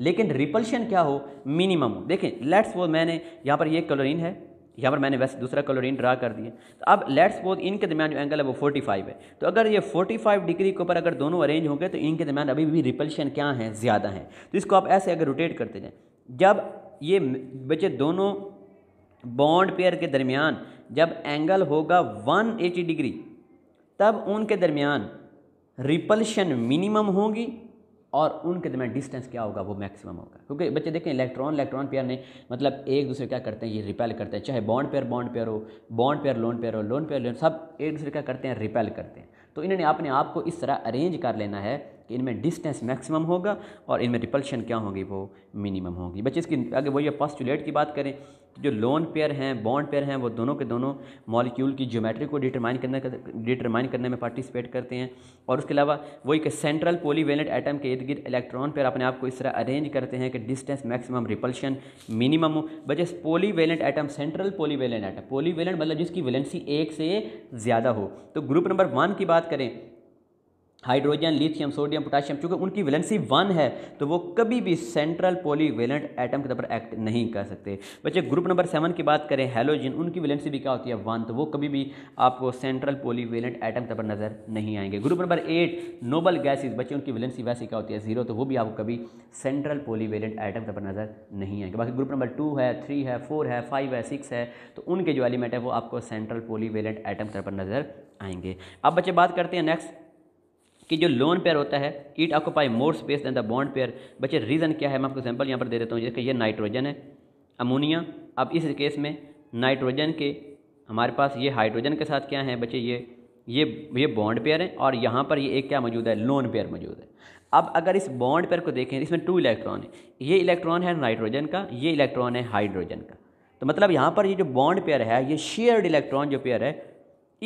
लेकिन रिपल्शन क्या हो मिनिमम हो देखें लेट्स वो मैंने यहाँ पर ये क्लोरीन है यहाँ पर मैंने वैसे दूसरा क्लोरीन ड्रा कर दिया तो अब लेट्स वो इनके दरमियान जो एंगल है वो 45 है तो अगर ये 45 डिग्री के ऊपर अगर दोनों अरेंज होंगे तो इनके दरमियान अभी भी रिपल्शन क्या है ज़्यादा है तो इसको आप ऐसे अगर रोटेट करते जाएँ जब ये बच्चे दोनों बॉन्ड पेयर के दरमियान जब एंगल होगा 180 डिग्री तब उनके दरमियान रिपल्शन मिनिमम होगी और उनके दरमियान डिस्टेंस क्या होगा वो मैक्सिमम होगा क्योंकि बच्चे देखें इलेक्ट्रॉन इलेक्ट्रॉन पेयर ने मतलब एक दूसरे क्या करते हैं ये रिपेल करते हैं चाहे बॉन्ड पेयर बॉन्ड पेयर हो बॉन्ड पेयर लोन पेयर हो लोन पेयर लोन सब एक दूसरे क्या करते हैं रिपेल करते हैं तो इन्होंने अपने आप को इस तरह अरेंज कर लेना है कि इनमें डिस्टेंस मैक्सिमम होगा और इनमें रिपल्शन क्या होगी वो मिनिमम होगी बच्चे इसकी अगर वही पॉस्टुलेट की बात करें तो जो लोन पेयर हैं बॉन्ड पेयर हैं वो दोनों के दोनों मॉलिक्यूल की ज्योमेट्री को डिटरमाइन करने डिटरमाइन करने में पार्टिसिपेट करते हैं और उसके अलावा वही कि सेंट्रल पोलीवेलेंट एटम के इर्द गिर्द इलेक्ट्रॉन पेयर अपने आप को इस तरह अरेंज करते हैं कि डिस्टेंस मैक्सिमम रिपल्शन मिनिमम हो बचे polyvalent atom central polyvalent atom polyvalent मतलब जिसकी वेलेंसी एक से ज़्यादा हो तो ग्रुप नंबर वन की बात करें हाइड्रोजन लिथियम सोडियम पोटाशियम चूंकि उनकी वैलेंसी वन है तो वो कभी भी सेंट्रल पोलीवेलेंट एटम के तौर पर एक्ट नहीं कर सकते बच्चे ग्रुप नंबर सेवन की बात करें हेलोजन उनकी वैलेंसी भी क्या होती है वन तो वो कभी भी आपको सेंट्रल पोलीवेलेंट एटम के तौर पर नज़र नहीं आएंगे group number eight noble gases बच्चे उनकी वैलेंसी वैसी क्या होती है जीरो तो वो भी आपको कभी सेंट्रल पोलीवेलेंट आइटम के तौर पर नज़र नहीं आएंगे बाकी ग्रुप नंबर टू है थ्री है फोर है फाइव है सिक्स है तो उनके जो एलिमेंट है वो आपको सेंट्रल पोलीवेलेंट आइटम के तौर पर नज़र आएंगे अब बच्चे बात करते हैं नेक्स्ट कि जो लोन पेयर होता है it occupy more space than the bond pair बच्चे रीज़न क्या है मैं आपको सैम्पल यहाँ पर दे देता हूँ जैसे ये नाइट्रोजन है अमोनिया अब इस केस में नाइट्रोजन के हमारे पास ये हाइड्रोजन के साथ क्या है बच्चे ये ये ये बॉन्ड पेयर है और यहाँ पर ये एक क्या मौजूद है लोन पेयर मौजूद है अब अगर इस बॉन्ड पेयर को देखें इसमें टू इलेक्ट्रॉन है ये इलेक्ट्रॉन है नाइट्रोजन का ये इलेक्ट्रॉन है हाइड्रोजन का तो मतलब यहाँ पर ये जो बॉन्ड पेयर है ये शेयर्ड इलेक्ट्रॉन जो पेयर है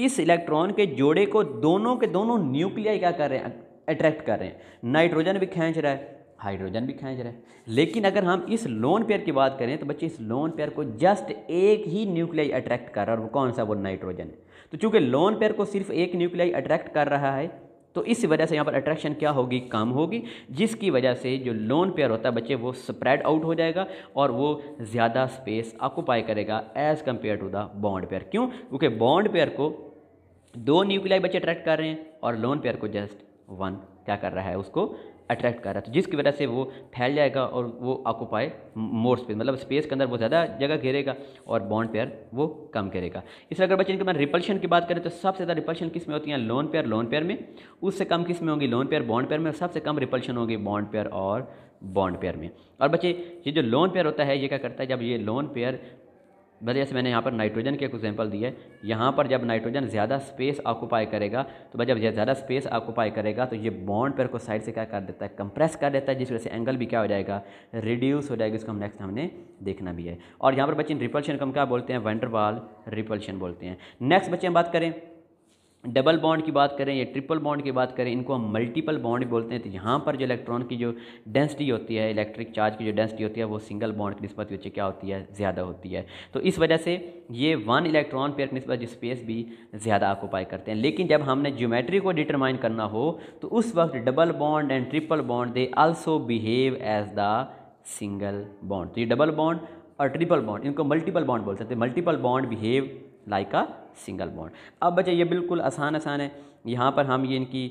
इस इलेक्ट्रॉन के जोड़े को दोनों के दोनों न्यूक्लियाई क्या कर रहे हैं अट्रैक्ट कर रहे हैं नाइट्रोजन भी खींच रहा है हाइड्रोजन भी खींच रहा है लेकिन अगर हम इस लोन पेयर की बात करें तो बच्चे इस लोन पेयर को जस्ट एक ही न्यूक्लियाई अट्रैक्ट कर रहा है और वो कौन सा वो नाइट्रोजन है तो चूंकि लोन पेयर को सिर्फ एक न्यूक्लियाई अट्रैक्ट कर रहा है तो इस वजह से यहाँ पर अट्रैक्शन क्या होगी कम होगी जिसकी वजह से जो लोन पेयर होता है बच्चे वो स्प्रेड आउट हो जाएगा और वो ज़्यादा स्पेस ऑक्यूपाई करेगा as compare to the bond pair क्यों क्योंकि बॉन्ड पेयर को दो न्यूक्लियाई बच्चे अट्रैक्ट कर रहे हैं और लोन पेयर को जस्ट वन क्या कर रहा है उसको अट्रैक्ट कर रहा है तो जिसकी वजह से वो फैल जाएगा और वो ऑक्यूपाई मोर स्पेस मतलब स्पेस के अंदर वो ज़्यादा जगह घेरेगा और बॉन्ड पेयर वो कम करेगा इस अगर बच्चे की मैं रिपल्शन की बात करें तो सबसे ज़्यादा रिपल्शन किस में होती है लोन पेयर लोन पेयर में उससे कम किस में होगी लोन पेयर बॉन्ड पेयर में सबसे कम रिपल्शन होगी बॉन्ड पेयर और बॉन्ड पेयर में और बच्चे ये जो लोन पेयर होता है ये क्या करता है जब ये लोन पेयर भले जैसे मैंने यहाँ पर नाइट्रोजन के एग्जाम्पल दिए यहाँ पर जब नाइट्रोजन ज़्यादा स्पेस ऑक्यूपाई करेगा तो भाई जब ज़्यादा स्पेस ऑक्यूपाई करेगा तो ये बॉन्ड पर को साइड से क्या कर देता है कंप्रेस कर देता है जिस वजह से एंगल भी क्या हो जाएगा रिड्यूस हो जाएगा इसको हम नेक्स्ट हमने देखना भी है और यहाँ पर बच्चे रिपल्शन को हम क्या बोलते हैं वंडरवाल रिपल्शन बोलते हैं नेक्स्ट बच्चे हम बात करें डबल बॉन्ड की बात करें या ट्रिपल बॉन्ड की बात करें इनको हम मल्टीपल बॉन्ड बोलते हैं तो यहाँ पर जो इलेक्ट्रॉन की जो डेंसिटी होती है इलेक्ट्रिक चार्ज की जो डेंसिटी होती है वो सिंगल बॉन्ड की नस्बत बच्चे क्या होती है ज़्यादा होती है तो इस वजह से ये वन इलेक्ट्रॉन पेयर की नस्बत स्पेस भी ज़्यादा ऑक्यूपाई करते हैं लेकिन जब हमने ज्योमेट्री को डिटरमाइन करना हो तो उस वक्त double bond and triple bond they also behave as the single bond तो ये डबल बॉन्ड और ट्रिपल बॉन्ड इनको मल्टीपल बॉन्ड बोल सकते हैं multiple bond behave like a single bond अब बच्चे ये बिल्कुल आसान आसान है यहाँ पर हम ये इनकी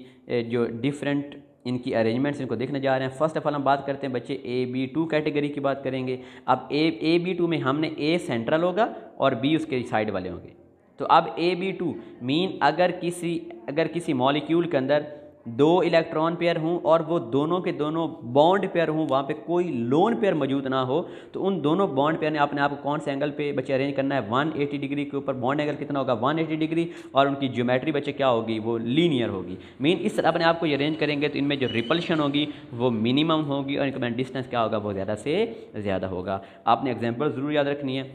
जो डिफरेंट इनकी अरेंजमेंट्स इनको देखने जा रहे हैं फर्स्ट ऑफ ऑल हम बात करते हैं बच्चे ए बी टू कैटेगरी की बात करेंगे अब ए ए बी टू में हमने ए सेंट्रल होगा और बी उसके साइड वाले होंगे तो अब ए बी टू मीन अगर किसी अगर किसी मॉलिक्यूल के अंदर दो इलेक्ट्रॉन पेयर हों और वो दोनों के दोनों बॉन्ड पेयर हों वहाँ पे कोई लोन पेयर मौजूद ना हो तो उन दोनों बॉन्ड पेयर ने अपने आप को कौन से एंगल पे बच्चे अरेंज करना है 180 डिग्री के ऊपर बॉन्ड एंगल कितना होगा 180 डिग्री और उनकी ज्योमेट्री बच्चे क्या होगी वो लीनियर होगी मीन इस तरह अपने आप को अरेंज करेंगे तो इनमें जो रिपल्शन होगी वो मिनिमम होगी और इनका डिस्टेंस क्या होगा वो ज़्यादा से ज़्यादा होगा आपने एग्जाम्पल ज़रूर याद रखनी है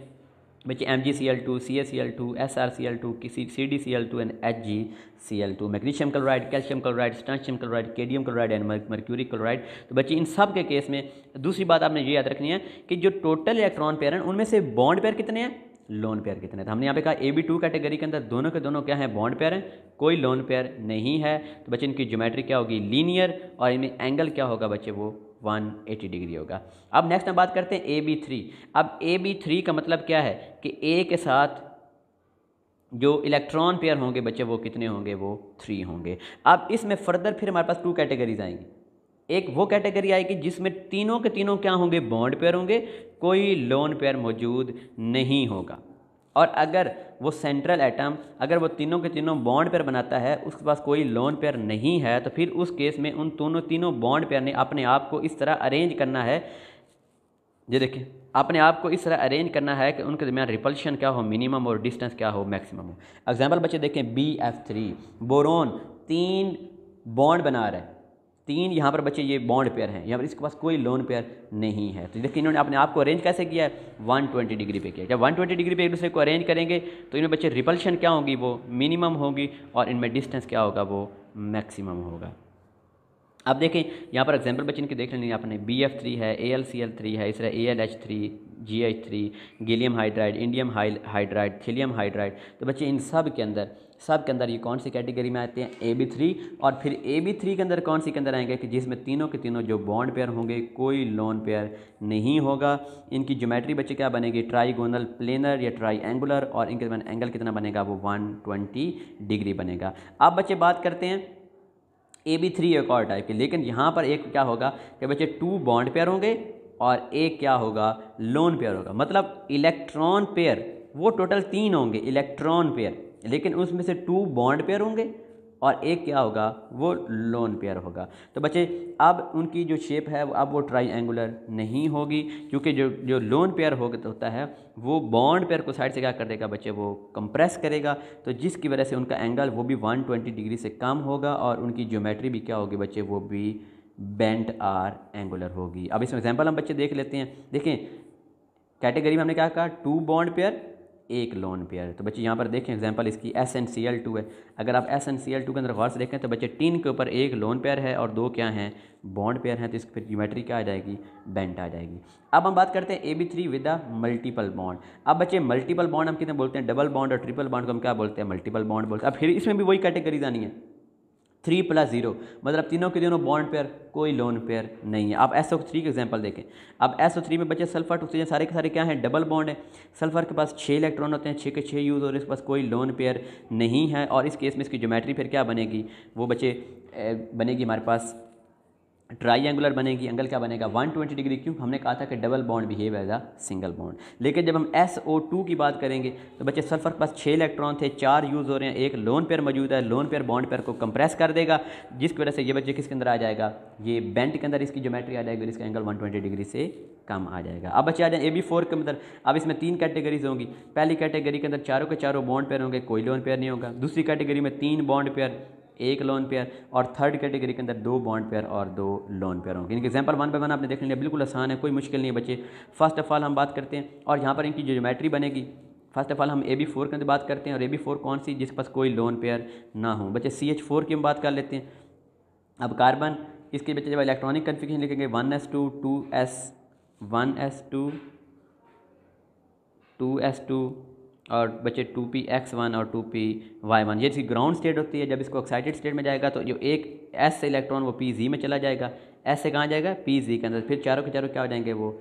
which MgCl2, CaCl2, SrCl2, CdCl2 and HgCl2 magnesium chloride calcium chloride strontium chloride cadmium chloride and mercury chloride तो बच्चे इन सब के केस में दूसरी बात आपने ये याद रखनी है कि जो टोटल इलेक्ट्रॉन पेयर हैं उनमें से बॉन्ड पेयर कितने हैं लोन पेयर कितने तो हमने यहाँ पे कहा ए बी टू कैटेगरी के अंदर दोनों के दोनों क्या हैं बॉन्ड पेयर हैं कोई लोन पेयर नहीं है तो बच्चे इनकी ज्योमेट्री क्या होगी लीनियर और इनमें एंगल क्या होगा बच्चे वो 180 डिग्री होगा अब नेक्स्ट हम बात करते हैं ए बी थ्री अब ए बी थ्री का मतलब क्या है कि ए के साथ जो इलेक्ट्रॉन पेयर होंगे बच्चे वो कितने होंगे वो थ्री होंगे अब इसमें फर्दर फिर हमारे पास टू कैटेगरीज आएंगी एक वो कैटेगरी आएगी जिसमें तीनों के तीनों क्या होंगे बॉन्ड पेयर होंगे कोई लोन पेयर मौजूद नहीं होगा और अगर वो सेंट्रल एटम अगर वो तीनों के तीनों बॉन्ड पेयर बनाता है उसके पास कोई लोन पेयर नहीं है तो फिर उस केस में उन दोनों तीनों बॉन्ड पेयर ने अपने आप को इस तरह अरेंज करना है ये देखिए अपने आप को इस तरह अरेंज करना है कि उनके दरमियान रिपल्शन क्या हो मिनिमम और डिस्टेंस क्या हो मैक्सिमम हो एग्जाम्पल बच्चे देखें बी एफ थ्री बोरोन तीन बॉन्ड बना रहे हैं तीन यहाँ पर बच्चे ये बॉन्ड पेयर हैं यहाँ पर इसके पास कोई लोन पेयर नहीं है तो देखिए इन्होंने अपने आप को अरेंज कैसे किया है 120 डिग्री पे किया जब 120 डिग्री पे एक दूसरे को अरेंज करेंगे तो इनमें बच्चे रिपल्शन क्या होगी वो मिनिमम होगी और इनमें डिस्टेंस क्या होगा वो मैक्सिमम होगा अब देखें यहाँ पर एग्जाम्पल बच्चे इनके देख लेंगे आपने बी एफ थ्री है A L C L three है इस तरह A L H three G H three gallium hydride indium hydride thallium hydride तो बच्चे इन सब के अंदर सब के अंदर ये कौन सी कैटेगरी में आते हैं ए बी थ्री और फिर ए बी थ्री के अंदर कौन सी के अंदर आएंगे कि जिसमें तीनों के तीनों जो बॉन्ड पेयर होंगे कोई लोन पेयर नहीं होगा इनकी ज्योमेट्री बच्चे क्या बनेगी गोनल प्लेनर या ट्राई एंगुलर और इनके एंगल कितना बनेगा वो वन ट्वेंटी डिग्री बनेगा अब बच्चे बात करते हैं ए बी थ्री एक और टाइप के लेकिन यहाँ पर एक क्या होगा कि बच्चे टू बॉन्ड पेयर होंगे और एक क्या होगा लोन पेयर होगा मतलब इलेक्ट्रॉन पेयर वो टोटल तीन होंगे इलेक्ट्रॉन पेयर लेकिन उसमें से टू बॉन्ड पेयर होंगे और एक क्या होगा वो लोन पेयर होगा तो बच्चे अब उनकी जो शेप है अब वो ट्राई एंगुलर नहीं होगी क्योंकि जो जो लोन पेयर हो होता है वो बॉन्ड पेयर को साइड से क्या कर देगा बच्चे वो कंप्रेस करेगा तो जिसकी वजह से उनका एंगल वो भी 120 डिग्री से कम होगा और उनकी ज्योमेट्री भी क्या होगी बच्चे वो भी बेंट आर एंगुलर होगी अब इसमें एग्जाम्पल हम बच्चे देख लेते हैं देखें कैटेगरी में हमने क्या कहा टू बॉन्ड पेयर एक लॉन पेयर है तो बच्चे यहाँ पर देखें एग्जांपल इसकी S N C L two है अगर आप S N C L two के अंदर गौर से देखें तो बच्चे टीन के ऊपर एक लोन पेयर है और दो क्या हैं बॉन्ड पेयर हैं तो इसकी फिर ज्योमेट्री क्या आ जाएगी बेंट आ जाएगी अब हम बात करते हैं A B three with a multiple bond अब बच्चे मल्टीपल बॉन्ड हम कितने बोलते हैं डबल बॉन्ड और ट्रिपल बॉन्ड को हम क्या बोलते हैं मल्टीपल बॉन्ड बोलते हैं अब फिर इसमें भी वही कैटेगरीज आनी है थ्री प्लस जीरो मतलब तीनों के दोनों बॉन्ड पेयर कोई लोन पेयर नहीं है आप एस ओ थ्री का एग्जाम्पल देखें अब एस ओ थ्री में बचे सल्फर ऑक्सीजन सारे के सारे क्या हैं डबल बॉन्ड है सल्फर के पास छः इलेक्ट्रॉन होते हैं छः के छः यूज़ और इसके पास कोई लोन पेयर नहीं है और इस केस में इसकी जोमेट्री फिर क्या बनेगी वो बचे बनेगी हमारे पास ट्राई एंगुलर बनेगी एंगल क्या बनेगा 120 डिग्री क्यों हमने कहा था कि double bond behave as a single bond लेकिन जब हम एस ओ टू की बात करेंगे तो बच्चे सल्फर के पास छः इलेक्ट्रॉन थे चार यूज़ हो रहे हैं एक लोन पेयर मौजूद है लोन पेयर बॉन्ड पेयर को कंप्रेस कर देगा जिसकी वजह से ये बच्चे किसके अंदर आ जाएगा ये बेंट के अंदर इसकी जोमेट्री आ जाएगी इसका एंगल वन डिग्री से कम आ जाएगा अब बच्चे आ जाए ए बी फोर के अंदर अब इसमें तीन कैटेगरीज होंगी पहली कैटेगरी के अंदर चारों के चारों बॉन्ड पेयर होंगे कोई लोन पेयर नहीं होगा दूसरी कैटेगरी में तीन बॉन्ड पेयर एक लोन पेयर और थर्ड कैटेगरी के अंदर दो बॉन्ड पेयर और दो लोन पेयर होंगे इनके एग्जाम्पल वन बाई वन आपने देख लिया बिल्कुल आसान है कोई मुश्किल नहीं है बच्चे फर्स्ट ऑफ ऑल हम बात करते हैं और यहाँ पर इनकी ज्योमेट्री बनेगी फर्स्ट ऑफ ऑल हम ए बी फोर के अंदर बात करते हैं और ए बी फोर कौन सी जिसके पास कोई लोन पेयर ना हो बच्चे सी एच फोर की हम बात कर लेते हैं अब कार्बन इसके बच्चे जब इलेक्ट्रॉनिक कन्फिग्रेशन लिखेंगे one S two two S one S two two S two और बचे टू पी एक्स वन और टू पी वाई वन ये इसकी ग्राउंड स्टेट होती है जब इसको एक्साइटेड स्टेट में जाएगा तो जो एक एस से इलेक्ट्रॉन वो पी जी में चला जाएगा एस से कहाँ जाएगा पी जी के अंदर फिर चारों के चारों क्या हो जाएंगे वो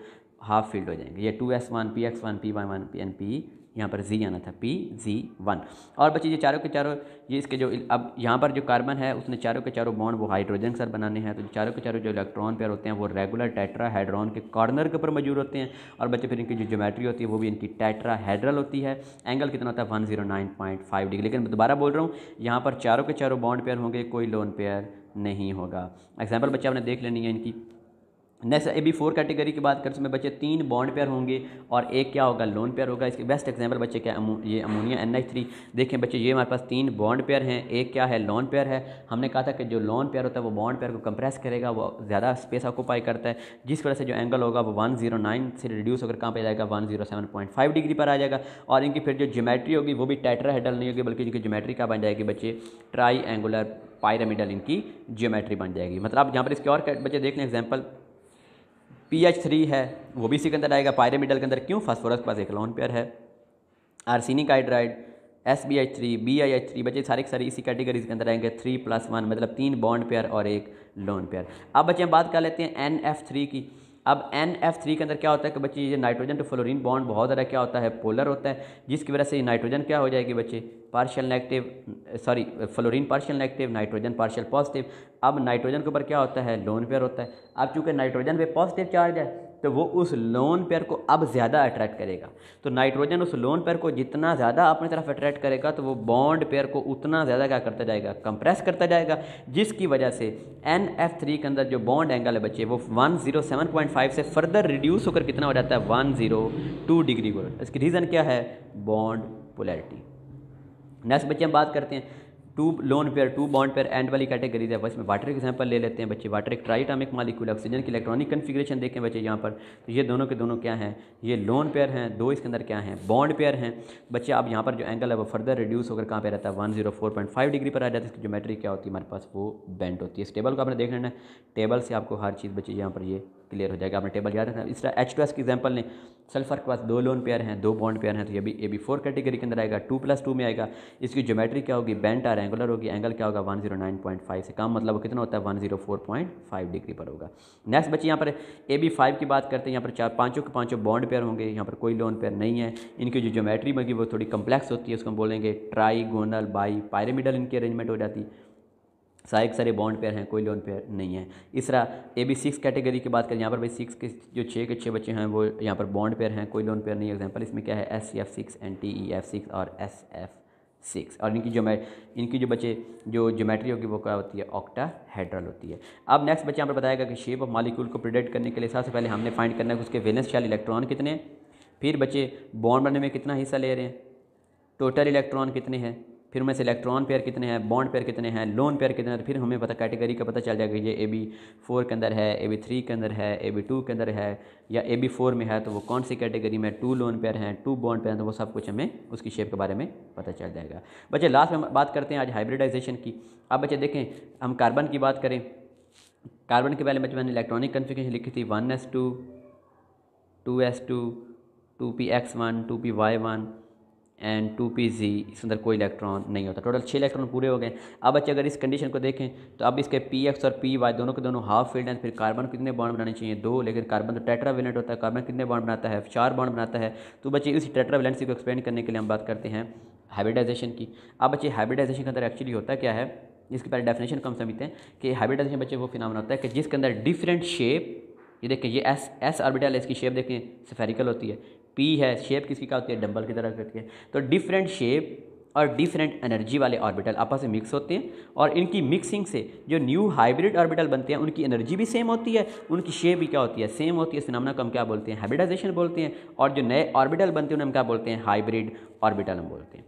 हाफ फील्ड हो जाएंगे ये two S one P x one P Y one P N P यहाँ पर जी आना था पी जी वन और बच्चे ये चारों के चारों ये इसके जो अब यहाँ पर जो कार्बन है उसने चारों के चारों बॉन्ड वो हाइड्रोजन सर बनाने हैं तो चारों के चारों जो इलेक्ट्रॉन पेयर होते हैं वो रेगुलर टेट्रा हाइड्रॉन के कॉर्नर के ऊपर मौजूद होते हैं और बच्चे फिर इनकी जो जोमेट्री होती है वो भी इनकी टेट्रा हाइड्रल होती है एंगल कितना होता है one zero nine point five degree लेकिन मैं दोबारा बोल रहा हूँ यहाँ पर चारों के चारों बॉन्ड पेयर होंगे कोई लोन पेयर नहीं होगा एग्जाम्पल बच्चे आपने देख लेनी है इनकी next A B four category की बात करें उसमें बच्चे तीन बॉन्ड पेयर होंगे और एक क्या होगा लोन पेयर होगा इसके बेस्ट एग्जांपल बच्चे क्या ये अमोनिया एन थ्री देखें बच्चे ये हमारे पास तीन बॉन्ड पेयर हैं एक क्या है लोन पेयर है हमने कहा था कि जो लोन पेयर होता है वो बॉन्ड पेयर को कंप्रेस करेगा वो ज़्यादा स्पेस ऑक्यूपाई करता है जिस वजह से जो एंगल होगा वो वन जीरो नाइन से रिड्यूस होकर कहाँ पर जाएगा one zero seven point five degree पर आ जाएगा और इनकी फिर जो जोमेट्री होगी वो भी हेडल नहीं होगी बल्कि इनकी जोमेट्री क्या बन जाएगी बच्चे ट्राई एंगुलर पायरामिडल इनकी जियोमेट्री बन जाएगी मतलब आप जहाँ पर इसके और बच्चे देख लें एग्जाम्पल पी एच थ्री है वो भी इसी के अंदर आएगा पायरेमिडल के अंदर क्यों फास्फोरस के पास एक लॉन पेयर है arsenic hydride S B H three B I H three बच्चे सारे के सारे इसी कैटेगरीज के अंदर आएंगे थ्री प्लस वन मतलब तीन बॉन्ड पेयर और एक लोन पेयर अब बच्चे हम बात कर लेते हैं एन एफ थ्री की अब एन एफ थ्री के अंदर क्या होता है कि बच्चे ये नाइट्रोजन टू फ्लोरीन बॉन्ड बहुत ज़्यादा क्या होता है पोलर होता है जिसकी वजह से ये नाइट्रोजन क्या हो जाएगी बच्चे partial negative sorry fluorine partial negative nitrogen partial positive अब नाइट्रोजन के ऊपर क्या होता है लोन पेयर होता है अब चूँकि नाइट्रोजन पे पॉजिटिव चार्ज है तो वो उस लोन पेयर को अब ज़्यादा अट्रैक्ट करेगा तो नाइट्रोजन उस लोन पेयर को जितना ज़्यादा अपनी तरफ अट्रैक्ट करेगा तो वो बॉन्ड पेयर को उतना ज़्यादा क्या करता जाएगा कंप्रेस करता जाएगा जिसकी वजह से एन एफ थ्री के अंदर जो बॉन्ड एंगल है बच्चे वो one zero seven point five से फर्दर रिड्यूस होकर कितना हो जाता है वन जीरो टू डिग्री को इसकी रीज़न क्या है बॉन्ड पोलैरिटी नेक्स्ट बच्चे हम बात करते हैं two lone pair two bond pair and वाली कैटेगरीज है बस में वाटर एग्जाम्पल ले लेते हैं बच्चे वाटर एक ट्राइटामिक मालिक्यूल ऑक्सीजन की इलेक्ट्रॉनिक कन्फिग्रेशन देखें बच्चे यहाँ पर तो ये दोनों के दोनों क्या हैं ये लोन पेयर हैं दो इसके अंदर क्या हैं बॉन्ड पेयर हैं बच्चे आप यहाँ पर जो एंगल है वो फर्दर रिड्यूस होकर कहाँ पर रहता है one zero four point five degree पर आ जाता है इसकी जोमेट्री क्या होती है हमारे पास वो बैंड होती है इस टेबल को आपने देख लेना है टेबल से आपको हर चीज़ बच्चे यहाँ पर ये क्लियर हो जाएगा आपने टेबल याद रखना इस तरह एच टू एस की एग्जाम्पल ने सल्फर के पास दो लोन पेयर हैं दो बॉन्ड पेयर हैं तो ये भी ए बी फोर कैटेगरी के अंदर आएगा टू प्लस टू में आएगा इसकी ज्योमेट्री क्या होगी बेंट आर एंगुलर होगी एंगल क्या होगा one zero nine point five से कम मतलब वो कितना होता है one zero four point five degree पर होगा नेक्स्ट बच्चे यहाँ पर ए बी फाइव की बात करते हैं यहाँ पर चार पाँचों के पाँचों बॉन्ड पेयर होंगे यहाँ पर कोई लोन पेयर नहीं है इनकी जो ज्योमेट्री होगी वो थोड़ी कम्प्लेक्स होती है उसको हम बोलेंगे ट्राई गोनल बाई पायरेमिडल इनकी अरेंजमेंट हो जाती है सारे सारे बॉन्ड पेयर हैं कोई लोन पेयर नहीं है तरह ए बी सिक्स कैटेगरी की बात करें यहाँ पर भाई सिक्स के जो छः के छः बच्चे हैं वो यहाँ पर बॉन्ड पेयर हैं कोई लोन पेयर नहीं एग्जाम्पल इसमें क्या है S C F six N T E F six और एस एफ सिक्स और इनकी जो इनकी जो बच्चे जो जोमेट्री होगी वो क्या होती है ऑक्टा हेड्रल होती है अब नेक्स्ट बच्चे यहाँ पर बताएगा कि शेप ऑफ मालिक्यूल को प्रिडिक्ट करने के लिए सबसे पहले हमने फाइंड करना है कि उसके वेलेंस इलेक्ट्रॉन कितने फिर बच्चे बॉन्ड बनने में कितना हिस्सा ले रहे हैं टोटल इलेक्ट्रॉन कितने हैं फिर हमें से इलेक्ट्रॉन पेयर कितने हैं बॉन्ड पेयर कितने हैं लोन पेयर कितने हैं तो फिर हमें पता कैटेगरी का पता चल जाएगा ये ए बी फोर के अंदर है ए बी थ्री के अंदर है ए बी टू के अंदर है या ए बी फोर में है तो वो कौन सी कैटेगरी में टू लोन पेयर हैं टू बॉन्ड पेयर हैं तो वो सब कुछ हमें उसकी शेप के बारे में पता चल जाएगा बच्चे लास्ट में बात करते हैं आज हाइब्रिडाइजेशन की अब बच्चे देखें हम कार्बन की बात करें कार्बन के पहले बच्चे मैंने इलेक्ट्रॉनिक कन्फिगेशन लिखी थी one S two two S two two P x one two P Y one and two P Z इसके अंदर कोई इलेक्ट्रॉन नहीं होता टोटल छः इलेक्ट्रॉन पूरे हो गए अब बच्चे अगर इस कंडीशन को देखें तो अब इसके पी एक्स और पी वाई दोनों के दोनों हाफ फील्ड हैं फिर कार्बन कितने बॉन्ड बनाने चाहिए दो लेकिन कार्बन तो टेट्रावेलेंट होता है कार्बन कितने बॉन्ड बनाता है चार बॉन्ड बनाता है तो बच्चे इस टेट्रावेलेंसी को एक्सप्लेन करने के लिए हम बात करते हैं हाइब्रिडाइजेशन की अब बच्चे हाइब्रिडाइजेशन के अंदर एक्चुअली होता क्या है इसके पहले डेफिनेशन कम समझते हैं कि हाइब्रिडाइजेशन बच्चे वो फिनमिना होता है कि जिसके अंदर डिफरेंट शेप ये देखें ये एस एस ऑर्बिटल इसकी शेप देखें सफेरिकल होती है पी है शेप किसकी क्या होती है डंबल की तरह करती है तो डिफरेंट शेप और डिफरेंट एनर्जी वाले ऑर्बिटल आपस में मिक्स होते हैं और इनकी मिक्सिंग से जो न्यू हाइब्रिड ऑर्बिटल बनते हैं उनकी एनर्जी भी सेम होती है उनकी शेप भी क्या होती है सेम होती है सिनामना को हम क्या बोलते हैं हाइब्रिडाइजेशन बोलते हैं और जो नए ऑर्बिटल बनते हैं उन्हें हम क्या बोलते हैं हाइब्रिड ऑर्बिटल हम बोलते हैं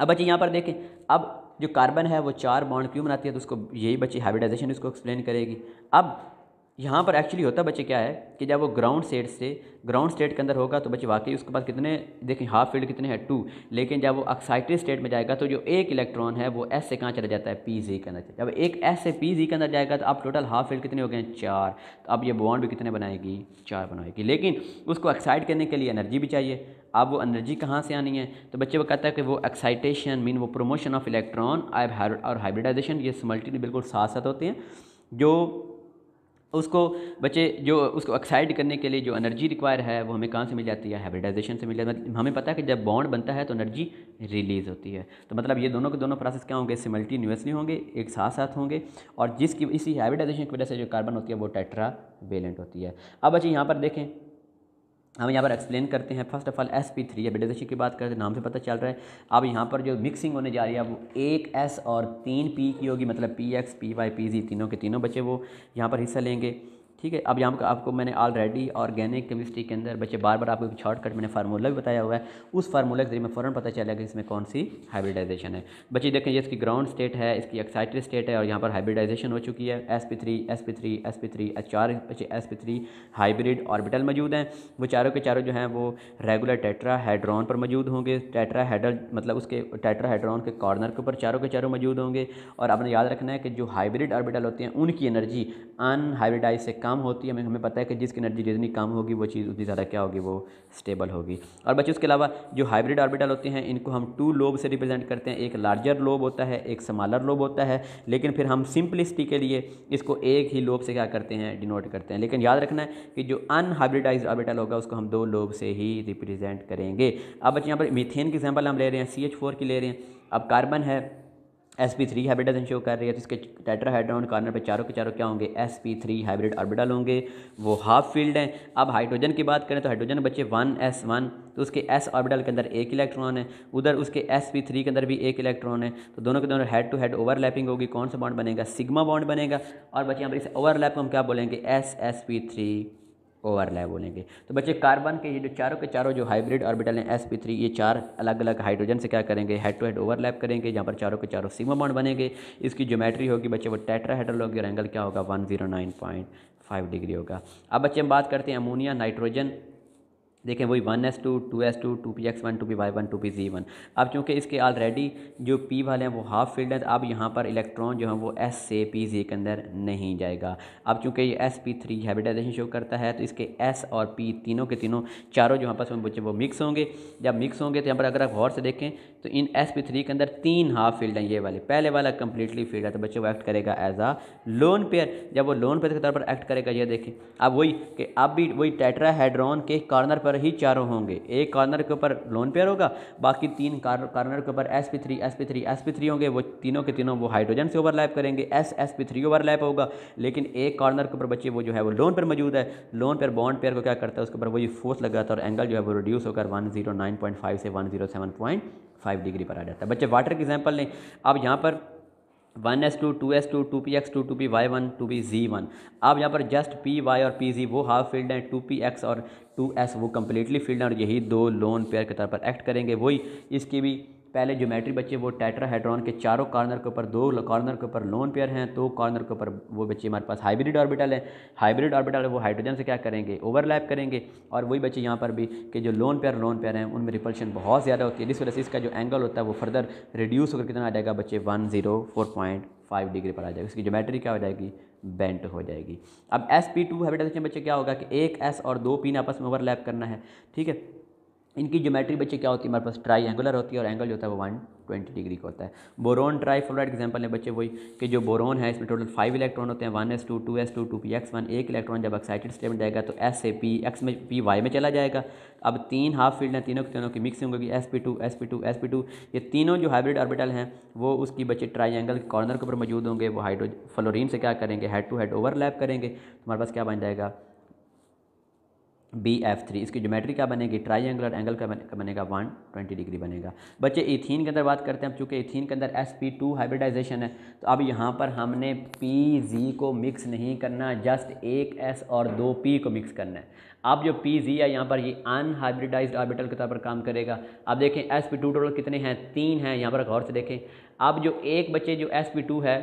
अब बच्चे यहाँ पर देखें अब जो कार्बन है वो चार बॉन्ड क्यों बनाती है तो उसको यही बच्चे हाइब्रिडाइजेशन इसको एक्सप्लेन करेगी अब यहाँ पर एक्चुअली होता बच्चे क्या है कि जब वो ग्राउंड स्टेट से ग्राउंड स्टेट के अंदर होगा तो बच्चे वाकई उसके पास कितने देखें हाफ फील्ड कितने हैं टू लेकिन जब वो एक्साइटेड स्टेट में जाएगा तो जो एक इलेक्ट्रॉन है वो एस से कहाँ चला जाता है पी जी के अंदर जब एक एस से पी जी के अंदर जाएगा तो आप टोटल हाफ फील्ड कितने हो गए चार तो अब ये बॉन्ड भी कितने बनाएगी चार बनाएगी लेकिन उसको एक्साइट करने के लिए एनर्जी भी चाहिए अब वो एनर्जी कहाँ से आनी है तो बच्चे वो कहता है कि वो एक्साइटेशन मीन वो प्रोमोशन ऑफ इलेक्ट्रॉन और हाइब्रिडाइजेशन ये मल्टी बिल्कुल साथ साथ होते हैं जो तो उसको बच्चे जो उसको ऑक्साइड करने के लिए जो एनर्जी रिक्वायर है वो हमें कहाँ से मिल जाती है हाइब्रिडाइजेशन से मिल जाती है मतलब हमें पता है कि जब बॉन्ड बनता है तो एनर्जी रिलीज़ होती है तो मतलब ये दोनों के दोनों प्रोसेस क्या होंगे सिमल्टीन्यूसली होंगे एक साथ साथ होंगे और जिसकी इसी हाइब्रिडाइजेशन की वजह से जो कार्बन होती है वो टेट्रा वेलेंट होती है अब बच्चे यहाँ पर देखें हम यहाँ पर एक्सप्लेन करते हैं first of all S P three या बेडेजेशन की बात करते हैं तो नाम से पता चल रहा है अब यहाँ पर जो मिक्सिंग होने जा रही है वो एक एस और तीन पी की होगी मतलब P X P Y P Z तीनों के तीनों बच्चे वो यहाँ पर हिस्सा लेंगे ठीक है अब यहाँ पर आपको मैंने ऑलरेडी ऑर्गेनिक केमिस्ट्री के अंदर बच्चे बार बार आपको एक शॉर्टकट मैंने फार्मूला भी बताया हुआ है उस फार्मूला के जरिए मैं फ़ौरन पता चलेगा इसमें कौन सी हाइब्रिडाइजेशन है बच्चे देखें ये इसकी ग्राउंड स्टेट है इसकी एक्साइटेड स्टेट है और यहाँ पर हाइब्रिडाइजेशन हो चुकी है S P three S P three S P three चार बच्चे S P three hybrid orbital मौजूद हैं वो चारों के चारों जो हैं वो रेगुलर टेट्रा हाइड्रॉन पर मौजूद होंगे टेट्रा हेडल मतलब उसके टेट्रा हाइड्रॉन के कॉर्नर के ऊपर चारों के चारों मौजूद होंगे और आपने याद रखना है कि जो हाइब्रिड ऑर्बिटल होते हैं उनकी एनर्जी अनहाइब्रिडाइज से कम काम होती है हमें हमें पता है कि जिसकी एनर्जी जितनी कम होगी वो चीज़ उतनी ज़्यादा क्या होगी वो स्टेबल होगी और बच्चे उसके अलावा जो हाइब्रिड ऑर्बिटल होते हैं इनको हम टू लोब से रिप्रेजेंट करते हैं एक लार्जर लोब होता है एक समालर लोब होता है लेकिन फिर हम सिंपलिसिटी के लिए इसको एक ही लोब से क्या करते हैं डिनोट करते हैं लेकिन याद रखना है कि जो अनहाइब्रिडाइज ऑर्बिटल होगा उसको हम दो लोब से ही रिप्रेजेंट करेंगे अब बच्चे यहाँ पर मीथेन की एग्जाम्पल हम ले रहे हैं सी की ले रहे हैं अब कार्बन है S P three hybrid show कर रही है तो इसके टेट्राहाइड्रोन कॉर्नर पे चारों के चारों क्या होंगे S P three hybrid orbital होंगे वो हाफ फील्ड हैं अब हाइड्रोजन की बात करें तो हाइड्रोजन बच्चे वन एस वन तो उसके एस ऑर्बिटल के अंदर एक इलेक्ट्रॉन है उधर उसके एस पी थ्री के अंदर भी एक इलेक्ट्रॉन है तो दोनों के दोनों हेड टू हेड ओवरलैपिंग होगी कौन सा बॉन्ड बनेगा सिग्मा बॉन्ड बनेगा और बच्चे यहाँ पर इस ओवरलैप को हम क्या बोलेंगे S S P three overlap होने के तो बच्चे कार्बन के ये जो चारों के चारों जो हाइब्रिड ऑर्बिटल हैं एस पी थ्री ये चार अलग अलग हाइड्रोजन से क्या करेंगे हेड टू हेड ओवरलैप करेंगे जहाँ पर चारों के चारों सीमा बॉन्ड बनेंगे इसकी ज्योमेट्री होगी बच्चे वो टेट्राहेड्रल होगी और एंगल क्या होगा one zero nine point five degree होगा अब बच्चे हम बात करते हैं अमोनिया नाइट्रोजन देखें वही one S two two S two two P x one two P Y one two P Z one अब चूँकि इसके ऑलरेडी जो पी वाले हैं वो हाफ फील्ड हैं तो अब यहाँ पर इलेक्ट्रॉन जो है वो एस से पी जी के अंदर नहीं जाएगा अब चूँकि ये एस पी थ्री हैबिटाइजेशन शो करता है तो इसके एस और पी तीनों के तीनों चारों जो यहाँ पर वो मिक्स होंगे जब मिक्स होंगे तो यहाँ पर अगर आप गौर से देखें तो इन एस पी थ्री के अंदर तीन हाफ फील्ड हैं ये वाले पहले वाला कंप्लीटली फील्ड है तो बच्चे वो एक्ट करेगा एज आ लोन पेयर जब वो लोन पेयर के तौर पर एक्ट करेगा ये देखें अब वही कि अब भी वही टेट्रा हेड्रॉन के कॉर्नर पर ही चारों होंगे एक कॉर्नर के ऊपर लोन पेयर होगा बाकी तीन कॉर्नर के ऊपर S P three S P three S P three होंगे वो तीनों के तीनों वो हाइड्रोजन से ओवरलैप करेंगे S S P three overlap होगा लेकिन एक कॉर्नर के ऊपर बच्चे वो जो है वो लोन पर मौजूद है लोन पेयर बॉन्ड पेयर को क्या करता है उसके ऊपर वही फोर्स लगाता है और एंगल जो है वो रिड्यूस होकर one zero nine point five से one zero seven point five degree पर आ जाता है बच्चे वाटर की एग्जाम्पल लें अब यहाँ पर one S two two S two two P X two two P Y one two P Z one अब यहाँ पर जस्ट पी वाई और पी जी वो हाफ फील्ड हैं टू पी एक्स और टू एस वो कम्प्लीटली फील्ड हैं और यही दो लोन पेयर के तौर पर एक्ट करेंगे वही इसकी भी पहले ज्योमेट्री बच्चे वो टाइट्रा हाइड्रॉन के चारों कॉर्नर के ऊपर दो कॉर्नर के ऊपर लोन पेयर हैं दो तो कॉर्नर के ऊपर वो बच्चे हमारे पास हाइब्रिड ऑर्बिटल है हाइब्रिड ऑर्बिटल वो हाइड्रोजन से क्या करेंगे ओवरलैप करेंगे और वही बच्चे यहाँ पर भी कि जो लोन पेयर लोन पेयर हैं उनमें रिपल्शन बहुत ज़्यादा होती है जिस वजह से इसका जो एंगल होता है वो फर्दर रिड्यूस होकर कितना आ जाएगा बच्चे one zero four point five degree पर आ जाएगा इसकी ज्योमेट्री क्या हो जाएगी बेंट हो जाएगी अब एस पी टू हैबिटाइजेशन बच्चे क्या होगा कि एक एस और दो पी ने आपस में ओवरलैप करना है ठीक है इनकी ज्योमेट्री बच्चे क्या होती है हमारे पास ट्राई एंगुलर होती है और एंगल जो होता है वो वन ट्वेंटी डिग्री का होता है बोरोन ट्राई फ्लोराइड एग्जाम्पल है बच्चे वही कि जो बोरोन है इसमें टोटल फाइव इलेक्ट्रॉन होते हैं one S two two S two two P x one एक इलेक्ट्रॉन जब एक्साइटेड स्टेट में जाएगा तो एस ए पी एक्स में पी वाई में चला जाएगा अब तीन हाफ फील्ड हैं तीनों के तीनों की मिक्सिंग होगी s p two s p two s p two ये तीनों जो हाइब्रिड ऑर्बिटल हैं वो उसकी बच्चे ट्राई एंगल के कॉर्नर के ऊपर मौजूद होंगे वो हाइड्रो फ्लोरिन से क्या करेंगे हेड टू हेड ओवरलैप करेंगे तो हमारे पास क्या बन जाएगा बी एफ थ्री इसकी ज्योमेट्री क्या बनेगी एंगुलर एंगल का, बने, का बनेगा वन ट्वेंटी डिग्री बनेगा बच्चे इथीन के अंदर बात करते हैं चूँकि इथीन के अंदर एस पी टू हाइब्रिडाइजेशन है तो अब यहाँ पर हमने पी जी को मिक्स नहीं करना जस्ट एक एस और दो पी को मिक्स करना है अब जो पी जी है यहाँ पर ये अनहाइब्रिडाइज ऑर्बिटल के तौर पर काम करेगा अब देखें एस पी टू टोटल कितने हैं तीन हैं यहाँ पर गौर से देखें अब जो एक बच्चे जो एस पी टू है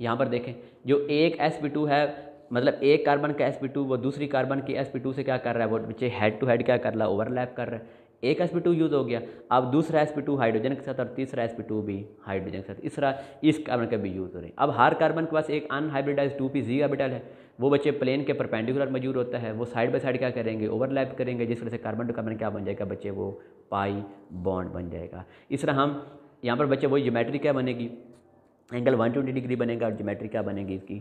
यहाँ पर देखें जो एक एस पी टू है मतलब एक कार्बन का sp2 वो दूसरी कार्बन की एस से क्या कर रहा है वो बच्चे हेड टू हेड क्या कर रहा है ओवरलैप कर रहा है एक sp2 यूज़ हो गया अब दूसरा sp2 हाइड्रोजन के साथ और तीसरा एस भी हाइड्रोजन के साथ तरह इस कार्बन का भी यूज़ हो रही है अब हर कार्बन के पास एक unhybridize two P z orbital है वो बच्चे प्लेन के परपेंडिकुलर मौजूद होता है वो साइड बाई साइड क्या करेंगे ओवरलैप करेंगे जिस वजह से कार्बन टू कार्बन क्या बन जाएगा बच्चे वो पाई बॉन्ड बन जाएगा इस तरह हम यहाँ पर बच्चे वो जोमेट्री क्या बनेगी एंगल 120 डिग्री बनेगा और जोमेट्री क्या बनेगी इसकी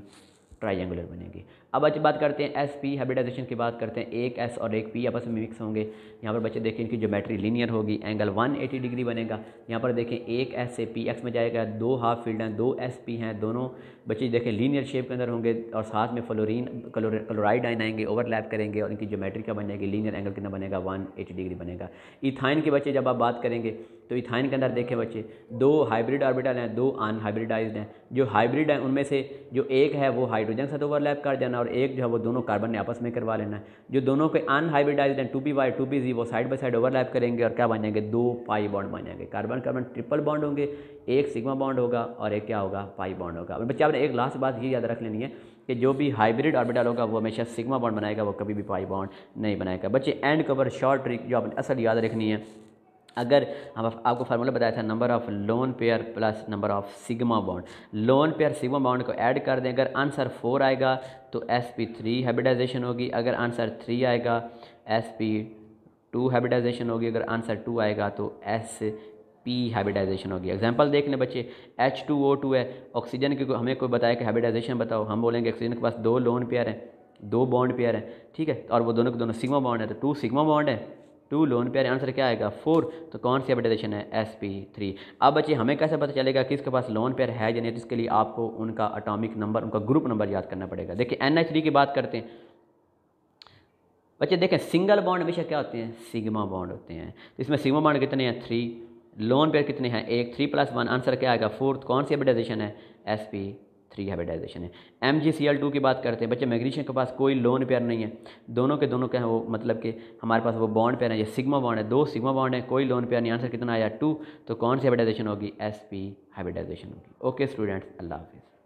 ट्राइंगुलर बनेगी अब बच्चे बात करते हैं एस पी हैबिटाइजेशन की बात करते हैं एक एस और एक पी आपस में मिक्स होंगे यहाँ पर बच्चे देखें इनकी ज्योमेट्री लीनियर होगी एंगल 180 डिग्री बनेगा यहाँ पर देखें एक एस से पी एक्स में जाएगा दो हाफ फील्ड हैं दो एस पी हैं दोनों बच्चे देखें लीनियर शेप के अंदर होंगे और साथ में फ्लोरीन क्लोराइड आइन आएंगे ओवरलैप करेंगे और इनकी ज्योमेट्री क्या बन जाएगी लीनियर एंगल कितना बनेगा वन एटी डिग्री बनेगा इथाइन के बच्चे जब आप बात करेंगे तो इथाइन के अंदर देखें बच्चे दो हाइब्रिड ऑर्बिटल हैं दो अनहाइब्रिडाइज हैं जो हाइब्रिड हैं उनमें से जो एक है वो हाइड्रोजन के साथ ओवरलैप कर जाना और एक जो है वो दोनों कार्बन ने आपस में करवा लेना है जो दोनों के अनहाइब्रिडाइज हैं two p y two p z वो साइड बाई साइड ओवरलैप करेंगे और क्या बन जाएंगे दो पाई बॉन्ड बन जाएंगे कार्बन कार्बन ट्रिपल बॉन्ड होंगे एक सिग्मा बॉन्ड होगा और एक क्या होगा पाई बॉन्ड होगा बच्चे आप एक लास्ट बात ये याद रख लेनी है कि जो भी हाइब्रिड ऑर्बिटल होगा वो हमेशा सिग्मा बॉन्ड बनाएगा वो कभी भी पाई बॉन्ड नहीं बनाएगा बच्चे एंड कवर शॉर्ट ट्रिक जो आपने असल याद रखनी है अगर हम आपको फार्मूला बताया था number of lone pair plus number of sigma bond lone pair sigma bond को ऐड कर दें अगर आंसर फोर आएगा तो एस पी थ्री हैबिटाइजेशन होगी अगर आंसर थ्री आएगा एस पी टू हैबिटाइजेशन होगी अगर आंसर टू आएगा तो एस पी हैबिटाइजेशन होगी एग्जाम्पल देख लें बच्चे एच टू ओ टू है ऑक्सीजन की हमें कोई बताया कि हैबिटाइजेशन बताओ हम बोलेंगे ऑक्सीजन के पास दो लोन पेयर हैं दो बॉन्ड पेयर हैं ठीक है और वो दोनों के दोनों सिग्मा बॉन्ड है तो टू सिग्मा बॉन्ड है टू लोन पेयर आंसर क्या आएगा फोर तो कौन सी हाइब्रिडाइजेशन है एस पी थ्री अब बच्चे हमें कैसे पता चलेगा किसके पास लोन पेयर है या नहीं जिसके तो लिए आपको उनका अटोमिक नंबर उनका ग्रुप नंबर याद करना पड़ेगा देखिए एन एच थ्री की बात करते हैं बच्चे देखें सिंगल बॉन्ड हमेशा क्या होते हैं सिग्मा बॉन्ड होते हैं तो इसमें सिग्मा बॉन्ड कितने हैं थ्री लोन पेयर कितने हैं एक थ्री प्लस वन आंसर क्या आएगा फोर्थ कौन सी हाइब्रिडाइजेशन है एस पी थ्री हाइब्रिडाइजेशन है M G C L two की बात करते हैं बच्चे मैग्नीशियम के पास कोई लोन पेयर नहीं है दोनों के दोनों के हैं वो मतलब कि हमारे पास वो बॉन्ड पेयर है ये सिग्मा बॉन्ड है दो सिग्मा बॉन्ड है कोई लोन पेयर नहीं आंसर कितना आया टू तो कौन सी हाइब्रिडाइजेशन होगी एस पी हाइब्रिडाइजेशन होगी ओके स्टूडेंट्स अल्लाह हाफिज़